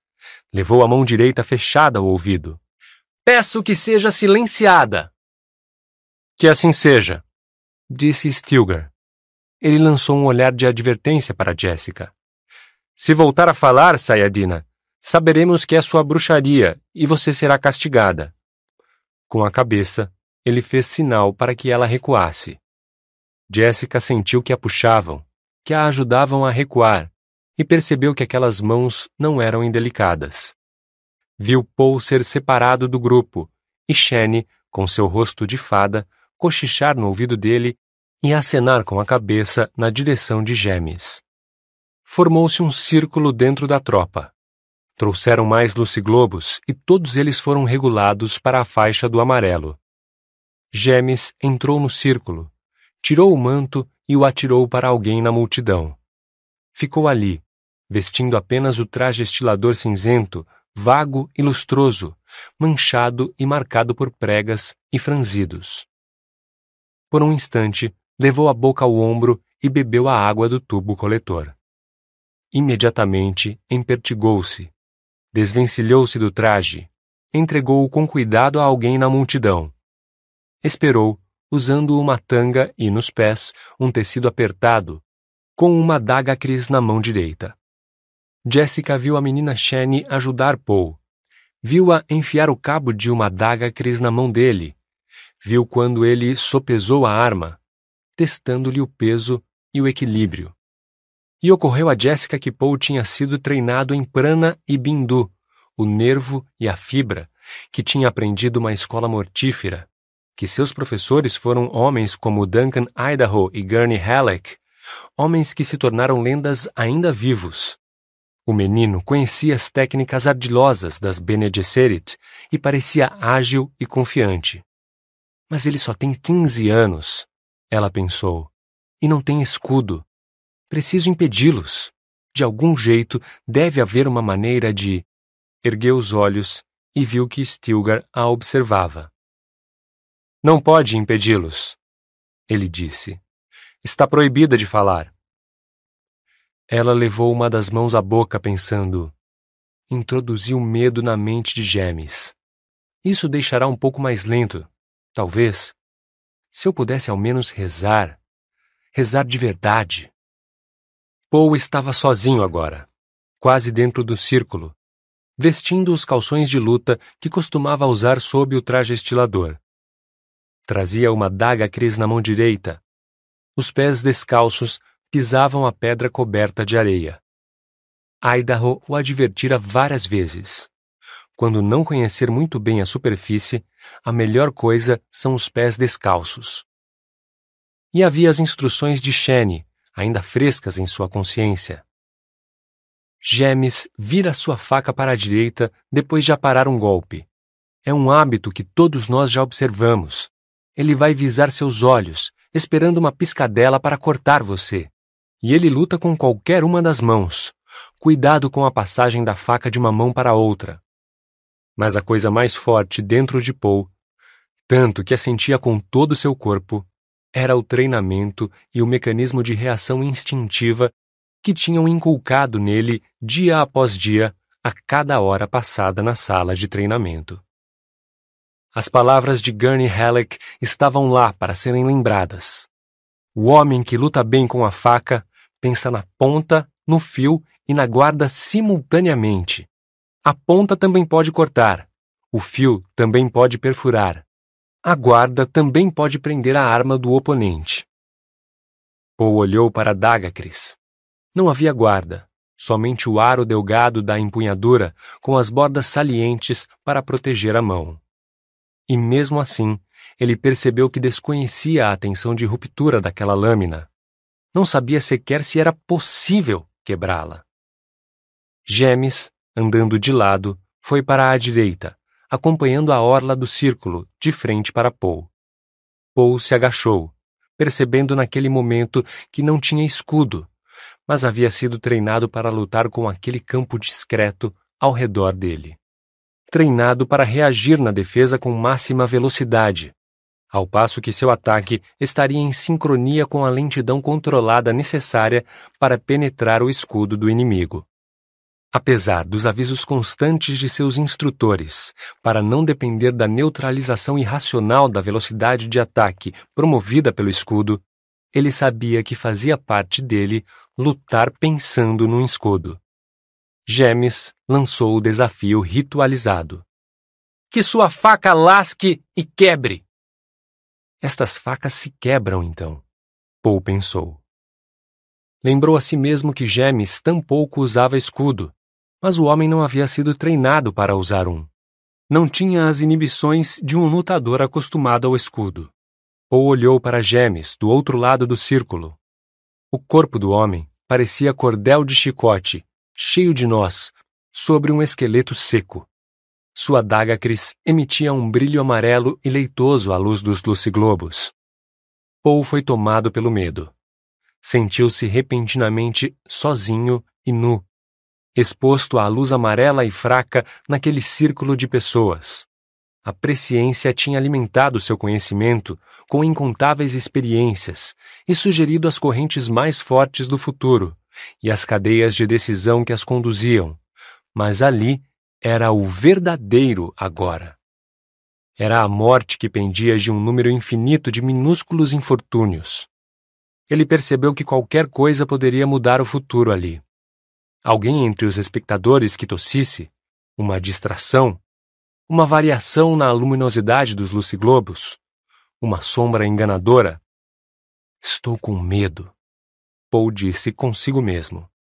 Levou a mão direita fechada ao ouvido. Peço que seja silenciada! Que assim seja, disse Stilgar. Ele lançou um olhar de advertência para Jessica. Se voltar a falar, Sayadina, saberemos que é sua bruxaria e você será castigada. Com a cabeça, ele fez sinal para que ela recuasse. Jessica sentiu que a puxavam, que a ajudavam a recuar, e percebeu que aquelas mãos não eram indelicadas. Viu Paul ser separado do grupo, e Shane, com seu rosto de fada, cochichar no ouvido dele e acenar com a cabeça na direção de Gemes. Formou-se um círculo dentro da tropa. Trouxeram mais luciglobos e todos eles foram regulados para a faixa do amarelo. Gemes entrou no círculo, tirou o manto e o atirou para alguém na multidão. Ficou ali, vestindo apenas o traje estilador cinzento, vago e lustroso, manchado e marcado por pregas e franzidos. Por um instante, levou a boca ao ombro e bebeu a água do tubo coletor. Imediatamente empertigou-se, desvencilhou-se do traje, entregou-o com cuidado a alguém na multidão. Esperou usando uma tanga e, nos pés, um tecido apertado, com uma daga Cris na mão direita. Jessica viu a menina Shane ajudar Paul. Viu-a enfiar o cabo de uma daga Cris na mão dele. Viu quando ele sopesou a arma, testando-lhe o peso e o equilíbrio. E ocorreu a Jessica que Paul tinha sido treinado em prana e bindu, o nervo e a fibra, que tinha aprendido uma escola mortífera, que seus professores foram homens como Duncan Idaho e Gurney Halleck, homens que se tornaram lendas ainda vivos. O menino conhecia as técnicas ardilosas das Bene Gesserit e parecia ágil e confiante. Mas ele só tem 15 anos, ela pensou, e não tem escudo. Preciso impedi-los. De algum jeito, deve haver uma maneira de. Ergueu os olhos e viu que Stilgar a observava. Não pode impedi-los, ele disse. Está proibida de falar. Ela levou uma das mãos à boca, pensando. Introduziu medo na mente de Gemes. Isso deixará um pouco mais lento, talvez. Se eu pudesse ao menos rezar. Rezar de verdade. Paul estava sozinho agora, quase dentro do círculo, vestindo os calções de luta que costumava usar sob o traje estilador. Trazia uma daga cris na mão direita. Os pés descalços pisavam a pedra coberta de areia. Idaho o advertira várias vezes. Quando não conhecer muito bem a superfície, a melhor coisa são os pés descalços. E havia as instruções de Shane, ainda frescas em sua consciência. Gemes vira sua faca para a direita depois de aparar um golpe. É um hábito que todos nós já observamos ele vai visar seus olhos, esperando uma piscadela para cortar você. E ele luta com qualquer uma das mãos. Cuidado com a passagem da faca de uma mão para outra. Mas a coisa mais forte dentro de Paul, tanto que a sentia com todo o seu corpo, era o treinamento e o mecanismo de reação instintiva que tinham inculcado nele dia após dia, a cada hora passada na sala de treinamento. As palavras de Gurney Halleck estavam lá para serem lembradas. O homem que luta bem com a faca pensa na ponta, no fio e na guarda simultaneamente. A ponta também pode cortar, o fio também pode perfurar, a guarda também pode prender a arma do oponente. Paul olhou para Dagacris. Não havia guarda, somente o aro delgado da empunhadura com as bordas salientes para proteger a mão e mesmo assim, ele percebeu que desconhecia a tensão de ruptura daquela lâmina. Não sabia sequer se era possível quebrá-la. Gemes, andando de lado, foi para a direita, acompanhando a orla do círculo, de frente para Paul. Paul se agachou, percebendo naquele momento que não tinha escudo, mas havia sido treinado para lutar com aquele campo discreto ao redor dele treinado para reagir na defesa com máxima velocidade, ao passo que seu ataque estaria em sincronia com a lentidão controlada necessária para penetrar o escudo do inimigo. Apesar dos avisos constantes de seus instrutores para não depender da neutralização irracional da velocidade de ataque promovida pelo escudo, ele sabia que fazia parte dele lutar pensando no escudo. Gemes lançou o desafio ritualizado. Que sua faca lasque e quebre! Estas facas se quebram, então, Paul pensou. Lembrou a si mesmo que Gemes tampouco usava escudo, mas o homem não havia sido treinado para usar um. Não tinha as inibições de um lutador acostumado ao escudo. Paul olhou para Gemes, do outro lado do círculo. O corpo do homem parecia cordel de chicote, cheio de nós, sobre um esqueleto seco. Sua daga cris emitia um brilho amarelo e leitoso à luz dos luciglobos. Paul foi tomado pelo medo. Sentiu-se repentinamente sozinho e nu, exposto à luz amarela e fraca naquele círculo de pessoas. A presciência tinha alimentado seu conhecimento com incontáveis experiências e sugerido as correntes mais fortes do futuro e as cadeias de decisão que as conduziam, mas ali era o verdadeiro agora. Era a morte que pendia de um número infinito de minúsculos infortúnios. Ele percebeu que qualquer coisa poderia mudar o futuro ali. Alguém entre os espectadores que tossisse, uma distração, uma variação na luminosidade dos luciglobos, uma sombra enganadora. Estou com medo, Paul disse consigo mesmo.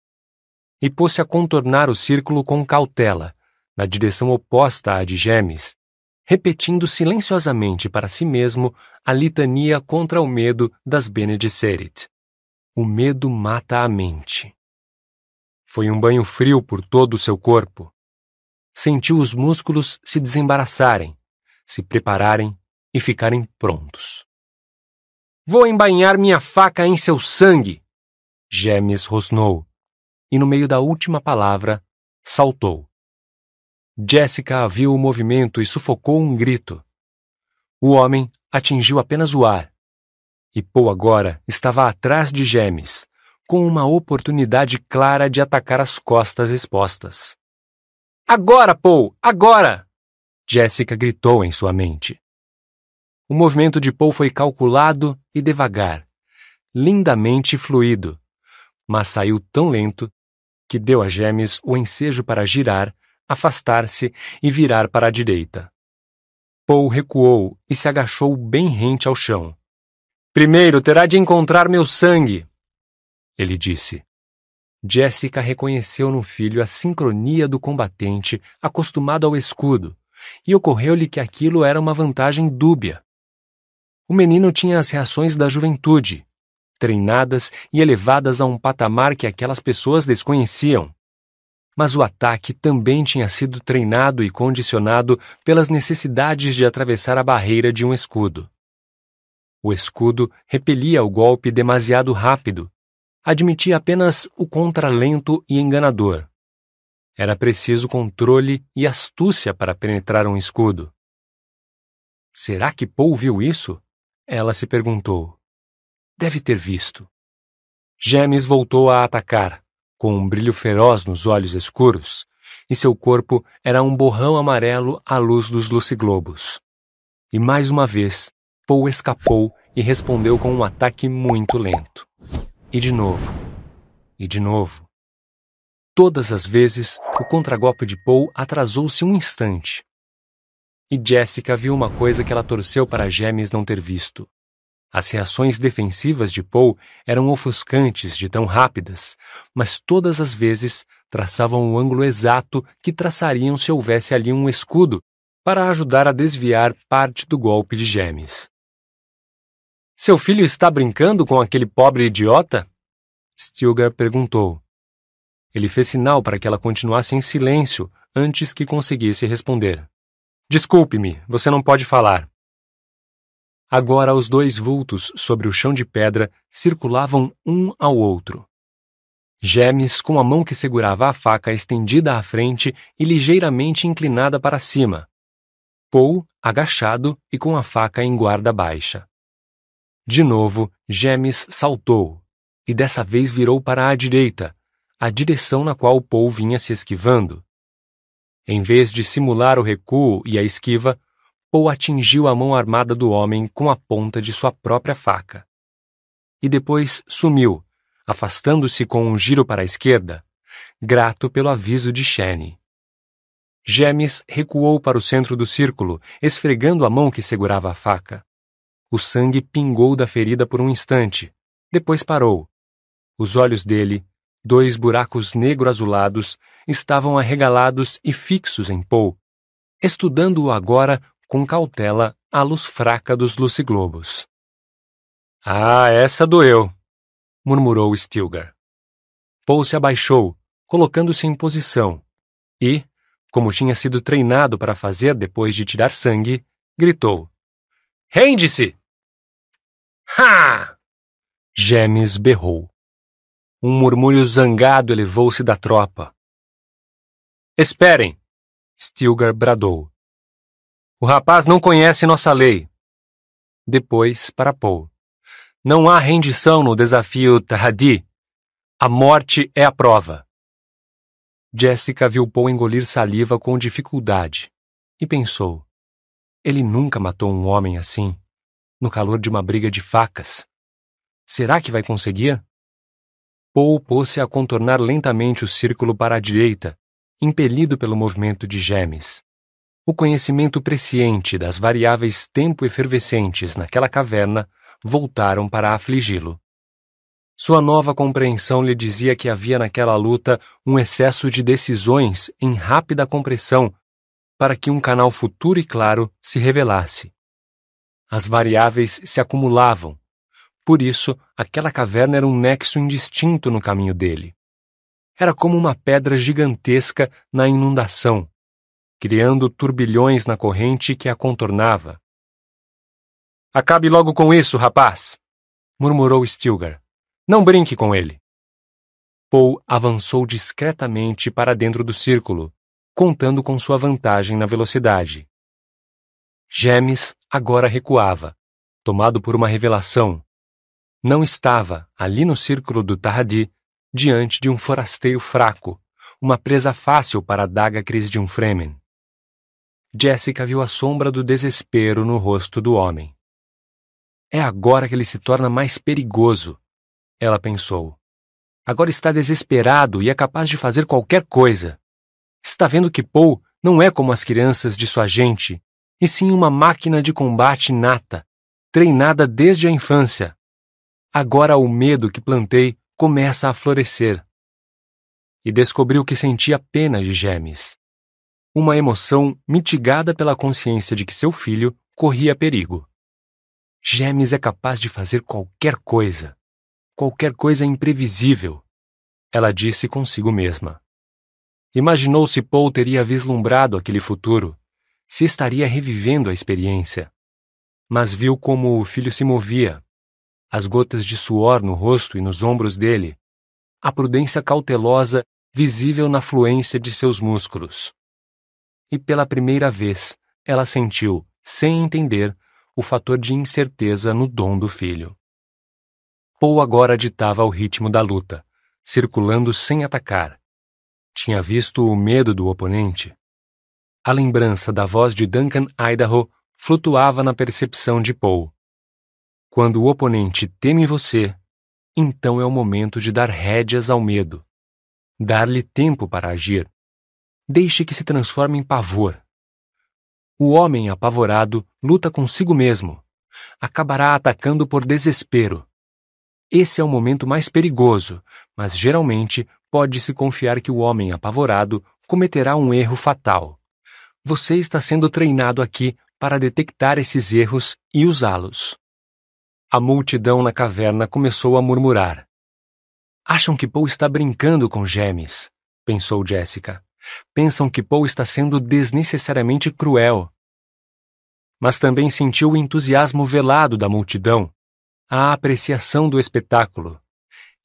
E pôs-se a contornar o círculo com cautela, na direção oposta à de Gemes, repetindo silenciosamente para si mesmo a litania contra o medo das Bene Gesserit. O medo mata a mente. Foi um banho frio por todo o seu corpo. Sentiu os músculos se desembaraçarem, se prepararem e ficarem prontos. Vou embainhar minha faca em seu sangue, Gemes rosnou, e no meio da última palavra, saltou. Jessica viu o movimento e sufocou um grito. O homem atingiu apenas o ar. E Paul agora estava atrás de Gemes, com uma oportunidade clara de atacar as costas expostas. Agora, Paul! Agora! Jessica gritou em sua mente. O movimento de Paul foi calculado e devagar, lindamente fluido, mas saiu tão lento que deu a James o ensejo para girar, afastar-se e virar para a direita. Paul recuou e se agachou bem rente ao chão. Primeiro terá de encontrar meu sangue, ele disse. Jessica reconheceu no filho a sincronia do combatente acostumado ao escudo, e ocorreu-lhe que aquilo era uma vantagem dúbia. O menino tinha as reações da juventude, treinadas e elevadas a um patamar que aquelas pessoas desconheciam. Mas o ataque também tinha sido treinado e condicionado pelas necessidades de atravessar a barreira de um escudo. O escudo repelia o golpe demasiado rápido, admitia apenas o contralento e enganador. Era preciso controle e astúcia para penetrar um escudo. Será que Paul viu isso? Ela se perguntou deve ter visto. James voltou a atacar, com um brilho feroz nos olhos escuros, e seu corpo era um borrão amarelo à luz dos luciglobos. E mais uma vez, Paul escapou e respondeu com um ataque muito lento. E de novo. E de novo. Todas as vezes, o contragolpe de Paul atrasou-se um instante. E Jessica viu uma coisa que ela torceu para James não ter visto. As reações defensivas de Paul eram ofuscantes de tão rápidas, mas todas as vezes traçavam o ângulo exato que traçariam se houvesse ali um escudo para ajudar a desviar parte do golpe de James. Seu filho está brincando com aquele pobre idiota? Stilgar perguntou. Ele fez sinal para que ela continuasse em silêncio antes que conseguisse responder. Desculpe-me, você não pode falar. Agora os dois vultos sobre o chão de pedra circulavam um ao outro. Gemes, com a mão que segurava a faca estendida à frente e ligeiramente inclinada para cima. Paul, agachado e com a faca em guarda baixa. De novo, Gemes saltou, e dessa vez virou para a direita, a direção na qual Paul vinha se esquivando. Em vez de simular o recuo e a esquiva, ou atingiu a mão armada do homem com a ponta de sua própria faca. E depois sumiu, afastando-se com um giro para a esquerda, grato pelo aviso de Shane. Gemes recuou para o centro do círculo, esfregando a mão que segurava a faca. O sangue pingou da ferida por um instante, depois parou. Os olhos dele, dois buracos negro-azulados, estavam arregalados e fixos em Paul, estudando-o agora com cautela a luz fraca dos luciglobos. Ah, essa doeu! murmurou Stilgar. Paul se abaixou, colocando-se em posição, e, como tinha sido treinado para fazer depois de tirar sangue, gritou: Rende-se! Ha! Gemes berrou. Um murmúrio zangado elevou-se da tropa. Esperem! Stilgar bradou. O rapaz não conhece nossa lei. Depois, para Paul. Não há rendição no desafio Tahadi. A morte é a prova. Jessica viu Paul engolir saliva com dificuldade e pensou: ele nunca matou um homem assim, no calor de uma briga de facas. Será que vai conseguir? Paul pôs-se a contornar lentamente o círculo para a direita, impelido pelo movimento de Gemes o conhecimento presciente das variáveis tempo efervescentes naquela caverna voltaram para afligi-lo. Sua nova compreensão lhe dizia que havia naquela luta um excesso de decisões em rápida compressão para que um canal futuro e claro se revelasse. As variáveis se acumulavam, por isso aquela caverna era um nexo indistinto no caminho dele. Era como uma pedra gigantesca na inundação, criando turbilhões na corrente que a contornava. Acabe logo com isso, rapaz! murmurou Stilgar. Não brinque com ele. Paul avançou discretamente para dentro do círculo, contando com sua vantagem na velocidade. Gemes agora recuava, tomado por uma revelação. Não estava, ali no círculo do Tardi, diante de um forasteiro fraco, uma presa fácil para a daga crise de um Fremen. Jessica viu a sombra do desespero no rosto do homem. É agora que ele se torna mais perigoso, ela pensou. Agora está desesperado e é capaz de fazer qualquer coisa. Está vendo que Paul não é como as crianças de sua gente, e sim uma máquina de combate nata, treinada desde a infância. Agora o medo que plantei começa a florescer. E descobriu que sentia pena de Gemes uma emoção mitigada pela consciência de que seu filho corria perigo. James é capaz de fazer qualquer coisa, qualquer coisa é imprevisível, ela disse consigo mesma. Imaginou se Paul teria vislumbrado aquele futuro, se estaria revivendo a experiência. Mas viu como o filho se movia, as gotas de suor no rosto e nos ombros dele, a prudência cautelosa visível na fluência de seus músculos e pela primeira vez, ela sentiu, sem entender, o fator de incerteza no dom do filho. Paul agora ditava o ritmo da luta, circulando sem atacar. Tinha visto o medo do oponente. A lembrança da voz de Duncan Idaho flutuava na percepção de Paul. Quando o oponente teme você, então é o momento de dar rédeas ao medo, dar-lhe tempo para agir, Deixe que se transforme em pavor. O homem apavorado luta consigo mesmo. Acabará atacando por desespero. Esse é o momento mais perigoso, mas geralmente pode-se confiar que o homem apavorado cometerá um erro fatal. Você está sendo treinado aqui para detectar esses erros e usá-los. A multidão na caverna começou a murmurar. Acham que Paul está brincando com James, pensou Jessica. Pensam que Paul está sendo desnecessariamente cruel. Mas também sentiu o entusiasmo velado da multidão, a apreciação do espetáculo,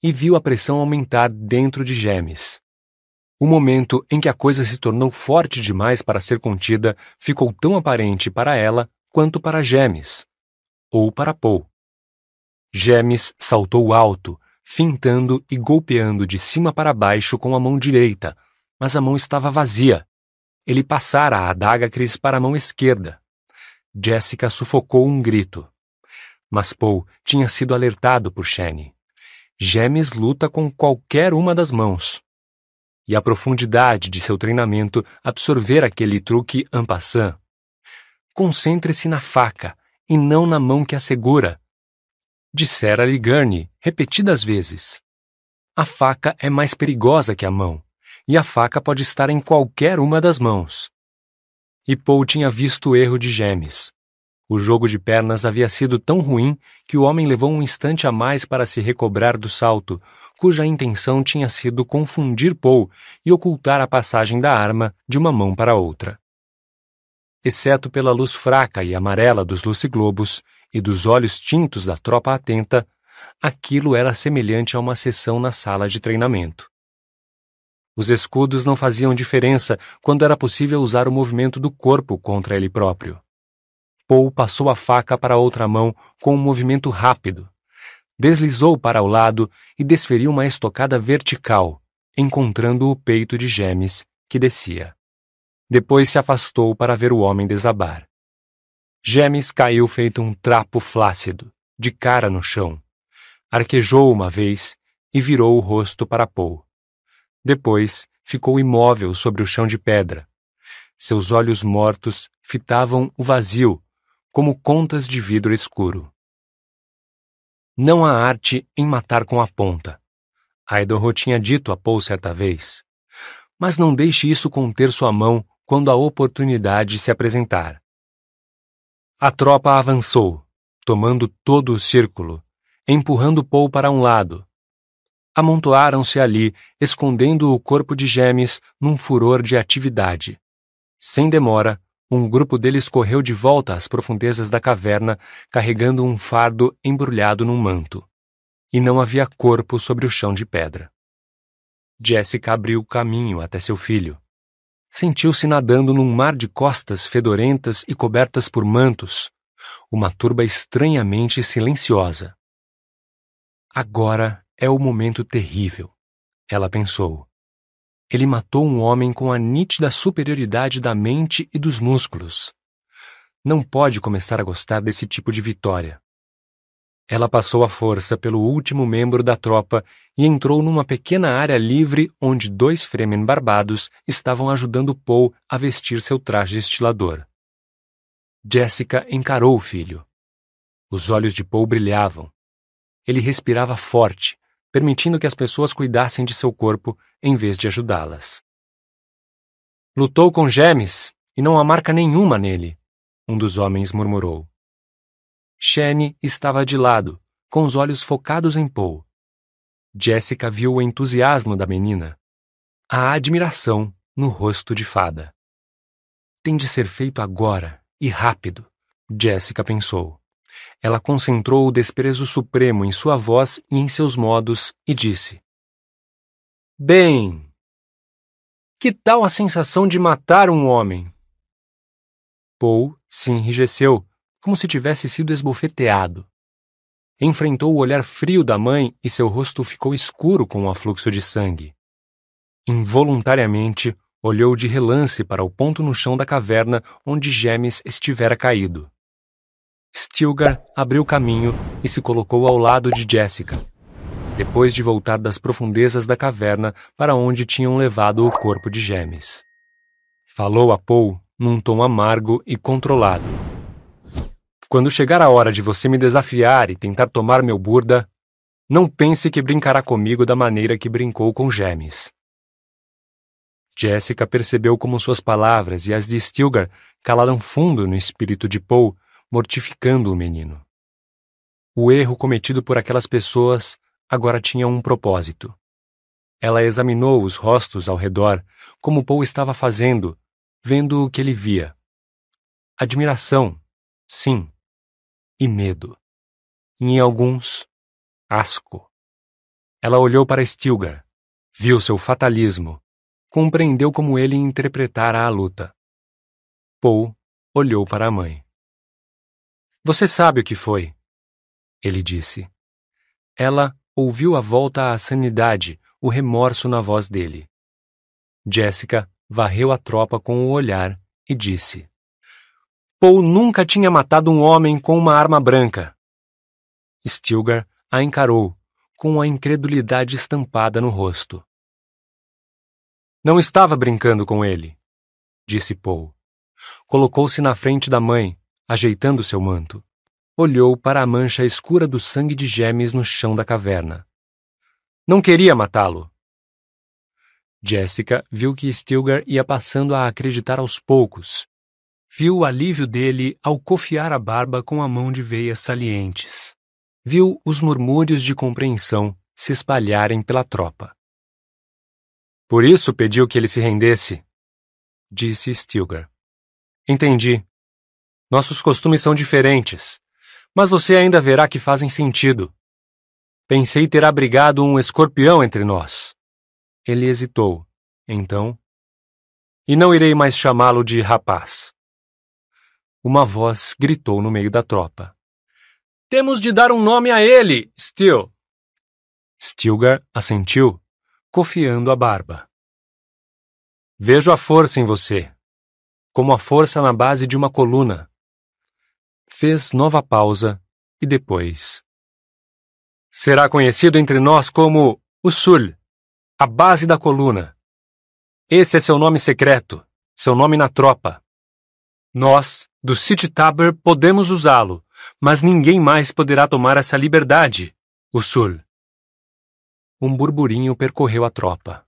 e viu a pressão aumentar dentro de Gemes. O momento em que a coisa se tornou forte demais para ser contida ficou tão aparente para ela quanto para Gemes, ou para Paul. Gemes saltou alto, fintando e golpeando de cima para baixo com a mão direita, mas a mão estava vazia. Ele passara a adaga Cris para a mão esquerda. Jessica sufocou um grito. Mas Paul tinha sido alertado por Shane. James luta com qualquer uma das mãos. E a profundidade de seu treinamento absorver aquele truque en passant. Concentre-se na faca e não na mão que a segura. Dissera-lhe Gurney repetidas vezes. A faca é mais perigosa que a mão e a faca pode estar em qualquer uma das mãos. E Paul tinha visto o erro de Gemes. O jogo de pernas havia sido tão ruim que o homem levou um instante a mais para se recobrar do salto, cuja intenção tinha sido confundir Paul e ocultar a passagem da arma de uma mão para outra. Exceto pela luz fraca e amarela dos luciglobos e dos olhos tintos da tropa atenta, aquilo era semelhante a uma sessão na sala de treinamento. Os escudos não faziam diferença quando era possível usar o movimento do corpo contra ele próprio. Paul passou a faca para a outra mão com um movimento rápido. Deslizou para o lado e desferiu uma estocada vertical, encontrando o peito de Gemes, que descia. Depois se afastou para ver o homem desabar. Gemes caiu feito um trapo flácido, de cara no chão. Arquejou uma vez e virou o rosto para Paul. Depois, ficou imóvel sobre o chão de pedra. Seus olhos mortos fitavam o vazio, como contas de vidro escuro. Não há arte em matar com a ponta. Aidorro tinha dito a Paul certa vez. Mas não deixe isso conter sua mão quando a oportunidade se apresentar. A tropa avançou, tomando todo o círculo, empurrando Paul para um lado, amontoaram-se ali, escondendo o corpo de Gemes num furor de atividade. Sem demora, um grupo deles correu de volta às profundezas da caverna, carregando um fardo embrulhado num manto. E não havia corpo sobre o chão de pedra. Jessica abriu o caminho até seu filho. Sentiu-se nadando num mar de costas fedorentas e cobertas por mantos, uma turba estranhamente silenciosa. Agora é o momento terrível, ela pensou. Ele matou um homem com a nítida superioridade da mente e dos músculos. Não pode começar a gostar desse tipo de vitória. Ela passou a força pelo último membro da tropa e entrou numa pequena área livre onde dois Fremen barbados estavam ajudando Paul a vestir seu traje estilador. Jessica encarou o filho. Os olhos de Paul brilhavam. Ele respirava forte, permitindo que as pessoas cuidassem de seu corpo em vez de ajudá-las. Lutou com Gemes, e não há marca nenhuma nele, um dos homens murmurou. Shane estava de lado, com os olhos focados em Paul. Jessica viu o entusiasmo da menina, a admiração no rosto de fada. Tem de ser feito agora e rápido, Jessica pensou. Ela concentrou o desprezo supremo em sua voz e em seus modos e disse: Bem, que tal a sensação de matar um homem? Paul se enrijeceu, como se tivesse sido esbofeteado. Enfrentou o olhar frio da mãe e seu rosto ficou escuro com o afluxo de sangue. Involuntariamente, olhou de relance para o ponto no chão da caverna onde James estivera caído. Stilgar abriu caminho e se colocou ao lado de Jessica. Depois de voltar das profundezas da caverna para onde tinham levado o corpo de Gemes. Falou a Paul num tom amargo e controlado. Quando chegar a hora de você me desafiar e tentar tomar meu burda, não pense que brincará comigo da maneira que brincou com Gemes. Jessica percebeu como suas palavras e as de Stilgar calaram fundo no espírito de Paul mortificando o menino. O erro cometido por aquelas pessoas agora tinha um propósito. Ela examinou os rostos ao redor, como Paul estava fazendo, vendo o que ele via. Admiração, sim, e medo. Em alguns, asco. Ela olhou para Stilgar, viu seu fatalismo, compreendeu como ele interpretara a luta. Paul olhou para a mãe. Você sabe o que foi, ele disse. Ela ouviu a volta à sanidade, o remorso na voz dele. Jéssica varreu a tropa com o olhar e disse: Paul nunca tinha matado um homem com uma arma branca. Stilgar a encarou, com a incredulidade estampada no rosto. Não estava brincando com ele, disse Paul. Colocou-se na frente da mãe, ajeitando seu manto, olhou para a mancha escura do sangue de Gemes no chão da caverna. Não queria matá-lo. Jessica viu que Stilgar ia passando a acreditar aos poucos. Viu o alívio dele ao cofiar a barba com a mão de veias salientes. Viu os murmúrios de compreensão se espalharem pela tropa. Por isso pediu que ele se rendesse, disse Stilgar. Entendi, nossos costumes são diferentes, mas você ainda verá que fazem sentido. Pensei ter abrigado um escorpião entre nós. Ele hesitou. Então. E não irei mais chamá-lo de rapaz. Uma voz gritou no meio da tropa. Temos de dar um nome a ele, Steel. Stilgar assentiu, cofiando a barba. Vejo a força em você, como a força na base de uma coluna fez nova pausa e depois. Será conhecido entre nós como o Sul, a base da coluna. Esse é seu nome secreto, seu nome na tropa. Nós, do City Taber, podemos usá-lo, mas ninguém mais poderá tomar essa liberdade, o Sul. Um burburinho percorreu a tropa.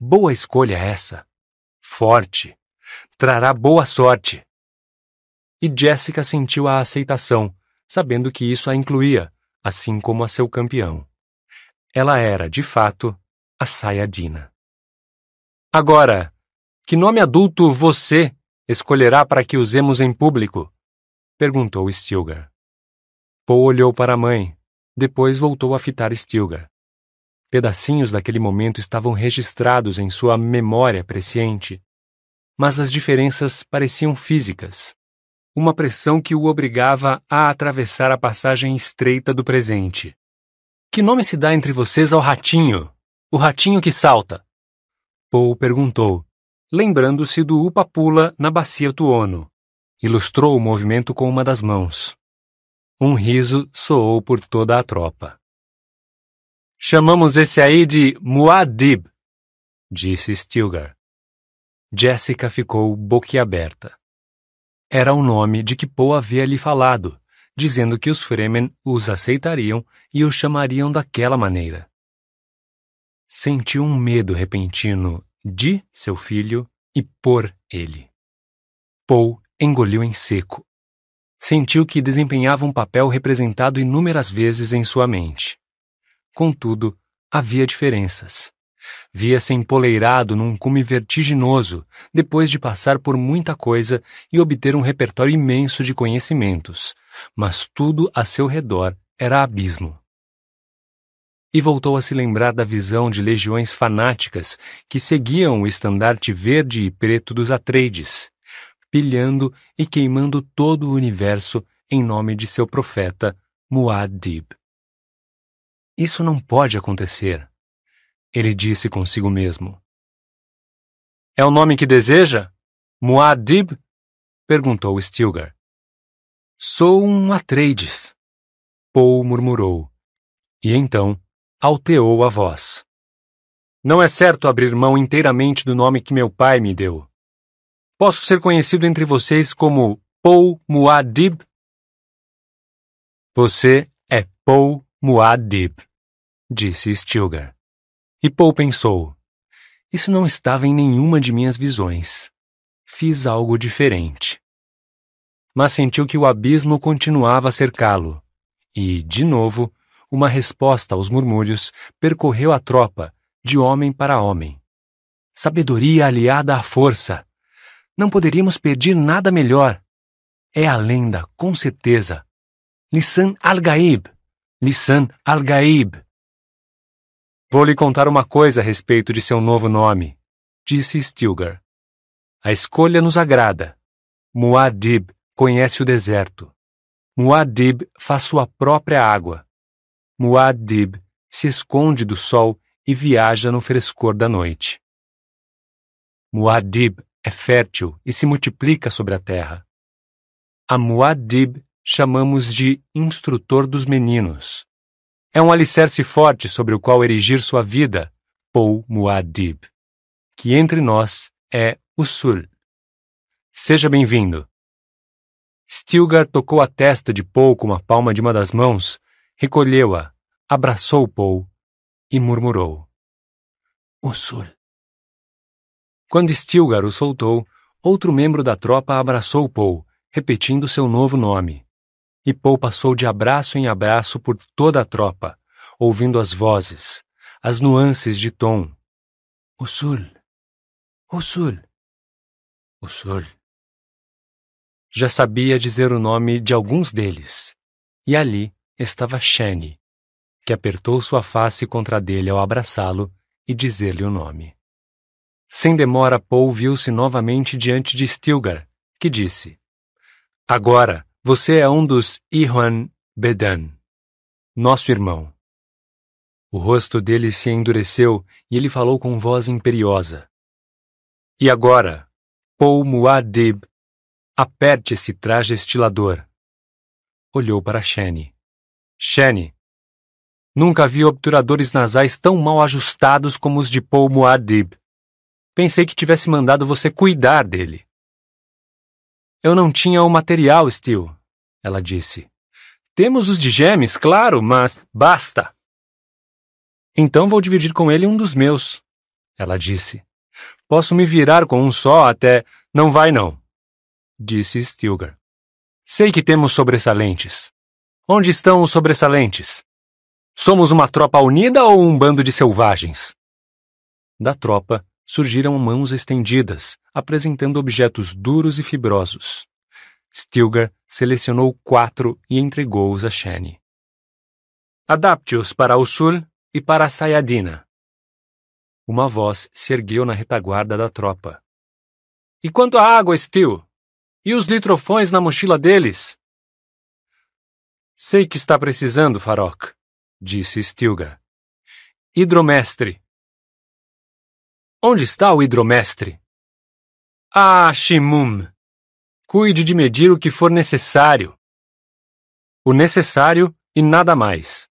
Boa escolha essa. Forte. Trará boa sorte. E Jessica sentiu a aceitação, sabendo que isso a incluía, assim como a seu campeão. Ela era, de fato, a Sayadina. Agora, que nome adulto você escolherá para que usemos em público? perguntou Stilgar. Paul olhou para a mãe, depois voltou a fitar Stilgar. Pedacinhos daquele momento estavam registrados em sua memória presciente, mas as diferenças pareciam físicas uma pressão que o obrigava a atravessar a passagem estreita do presente. Que nome se dá entre vocês ao ratinho? O ratinho que salta? Paul perguntou, lembrando-se do upa-pula na bacia tuono. Ilustrou o movimento com uma das mãos. Um riso soou por toda a tropa. Chamamos esse aí de Muad'Dib, disse Stilgar. Jessica ficou boquiaberta. Era o nome de que Poe havia lhe falado, dizendo que os Fremen os aceitariam e os chamariam daquela maneira. Sentiu um medo repentino de seu filho e por ele. Poe engoliu em seco. Sentiu que desempenhava um papel representado inúmeras vezes em sua mente. Contudo, havia diferenças. Via-se empoleirado num cume vertiginoso, depois de passar por muita coisa e obter um repertório imenso de conhecimentos, mas tudo a seu redor era abismo. E voltou a se lembrar da visão de legiões fanáticas que seguiam o estandarte verde e preto dos Atreides, pilhando e queimando todo o universo em nome de seu profeta, Muad'Dib. Isso não pode acontecer ele disse consigo mesmo. É o nome que deseja? Muad'Dib? perguntou Stilgar. Sou um Atreides. Pou murmurou, e então alteou a voz. Não é certo abrir mão inteiramente do nome que meu pai me deu. Posso ser conhecido entre vocês como Pou Muad'Dib? Você é Pou Muad'Dib, disse Stilgar. E Paul pensou: Isso não estava em nenhuma de minhas visões. Fiz algo diferente. Mas sentiu que o abismo continuava a cercá-lo. E, de novo, uma resposta aos murmúrios percorreu a tropa, de homem para homem. Sabedoria aliada à força. Não poderíamos pedir nada melhor. É a lenda, com certeza. Lissan al-Gaib. Lissan al-Gaib. Vou lhe contar uma coisa a respeito de seu novo nome, disse Stilgar. A escolha nos agrada. Muad'Dib conhece o deserto. Muad'Dib faz sua própria água. Muad'Dib se esconde do sol e viaja no frescor da noite. Muad'Dib é fértil e se multiplica sobre a terra. A Muad'Dib chamamos de instrutor dos meninos. É um alicerce forte sobre o qual erigir sua vida, ou Muad'Dib, que entre nós é o Sul. Seja bem-vindo. Stilgar tocou a testa de Paul com a palma de uma das mãos, recolheu-a, abraçou Paul e murmurou: O Sul. Quando Stilgar o soltou, outro membro da tropa abraçou Paul, repetindo seu novo nome. E Paul passou de abraço em abraço por toda a tropa, ouvindo as vozes, as nuances de tom. O sul. O sul. O sul. Já sabia dizer o nome de alguns deles. E ali estava Shane, que apertou sua face contra dele ao abraçá-lo e dizer-lhe o nome. Sem demora, Paul viu-se novamente diante de Stilgar, que disse: Agora, você é um dos Ihan Bedan, nosso irmão. O rosto dele se endureceu e ele falou com voz imperiosa. E agora, Pou Muad'Dib, aperte esse traje estilador. Olhou para Shane. Shane, nunca vi obturadores nasais tão mal ajustados como os de Pou Muad'Dib. Pensei que tivesse mandado você cuidar dele. Eu não tinha o material, Steele, ela disse. Temos os de Gemes, claro, mas basta. Então vou dividir com ele um dos meus, ela disse. Posso me virar com um só até. Não vai não, disse Stilgar. Sei que temos sobressalentes. Onde estão os sobressalentes? Somos uma tropa unida ou um bando de selvagens? Da tropa surgiram mãos estendidas, apresentando objetos duros e fibrosos. Stilgar selecionou quatro e entregou-os a Shane. Adapte-os para o sul e para a Sayadina. Uma voz se ergueu na retaguarda da tropa. E quanto à água, Stil? E os litrofões na mochila deles? Sei que está precisando, Farok, disse Stilgar. Hidromestre. Onde está o hidromestre? Ah, Shimum! Cuide de medir o que for necessário. O necessário e nada mais.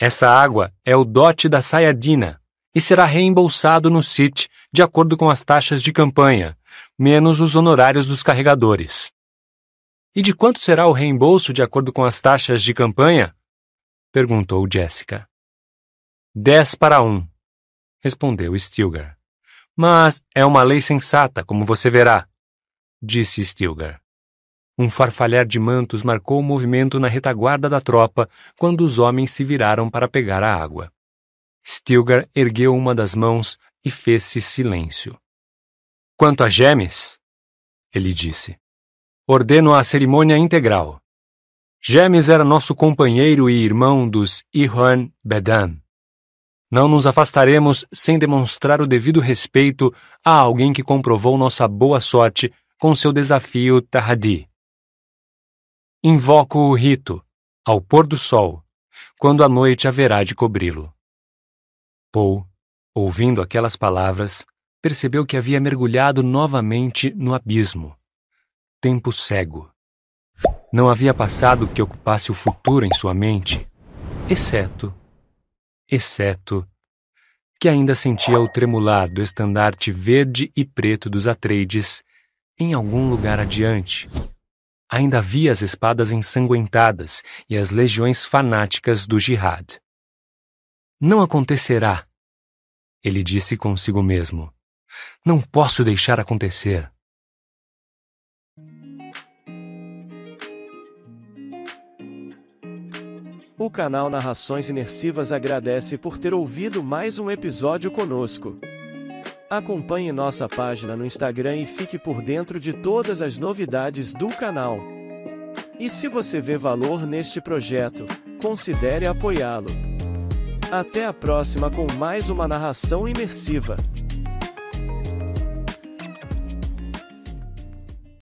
Essa água é o dote da Sayadina e será reembolsado no CIT de acordo com as taxas de campanha, menos os honorários dos carregadores. E de quanto será o reembolso de acordo com as taxas de campanha? perguntou Jessica. Dez para um, respondeu Stilgar. Mas é uma lei sensata, como você verá disse Stilgar. Um farfalhar de mantos marcou o movimento na retaguarda da tropa quando os homens se viraram para pegar a água. Stilgar ergueu uma das mãos e fez-se silêncio. Quanto a Gemes, ele disse, ordeno a cerimônia integral. Gemes era nosso companheiro e irmão dos Ihwan Bedan. Não nos afastaremos sem demonstrar o devido respeito a alguém que comprovou nossa boa sorte com seu desafio Tahadi. Invoco o rito, ao pôr do sol, quando a noite haverá de cobri-lo. Paul, ouvindo aquelas palavras, percebeu que havia mergulhado novamente no abismo. Tempo cego. Não havia passado que ocupasse o futuro em sua mente, exceto, exceto, que ainda sentia o tremular do estandarte verde e preto dos Atreides em algum lugar adiante, ainda havia as espadas ensanguentadas e as legiões fanáticas do jihad. Não acontecerá, ele disse consigo mesmo. Não posso deixar acontecer. O canal Narrações Inersivas agradece por ter ouvido mais um episódio conosco. Acompanhe nossa página no Instagram e fique por dentro de todas as novidades do canal. E se você vê valor neste projeto, considere apoiá-lo. Até a próxima com mais uma narração imersiva.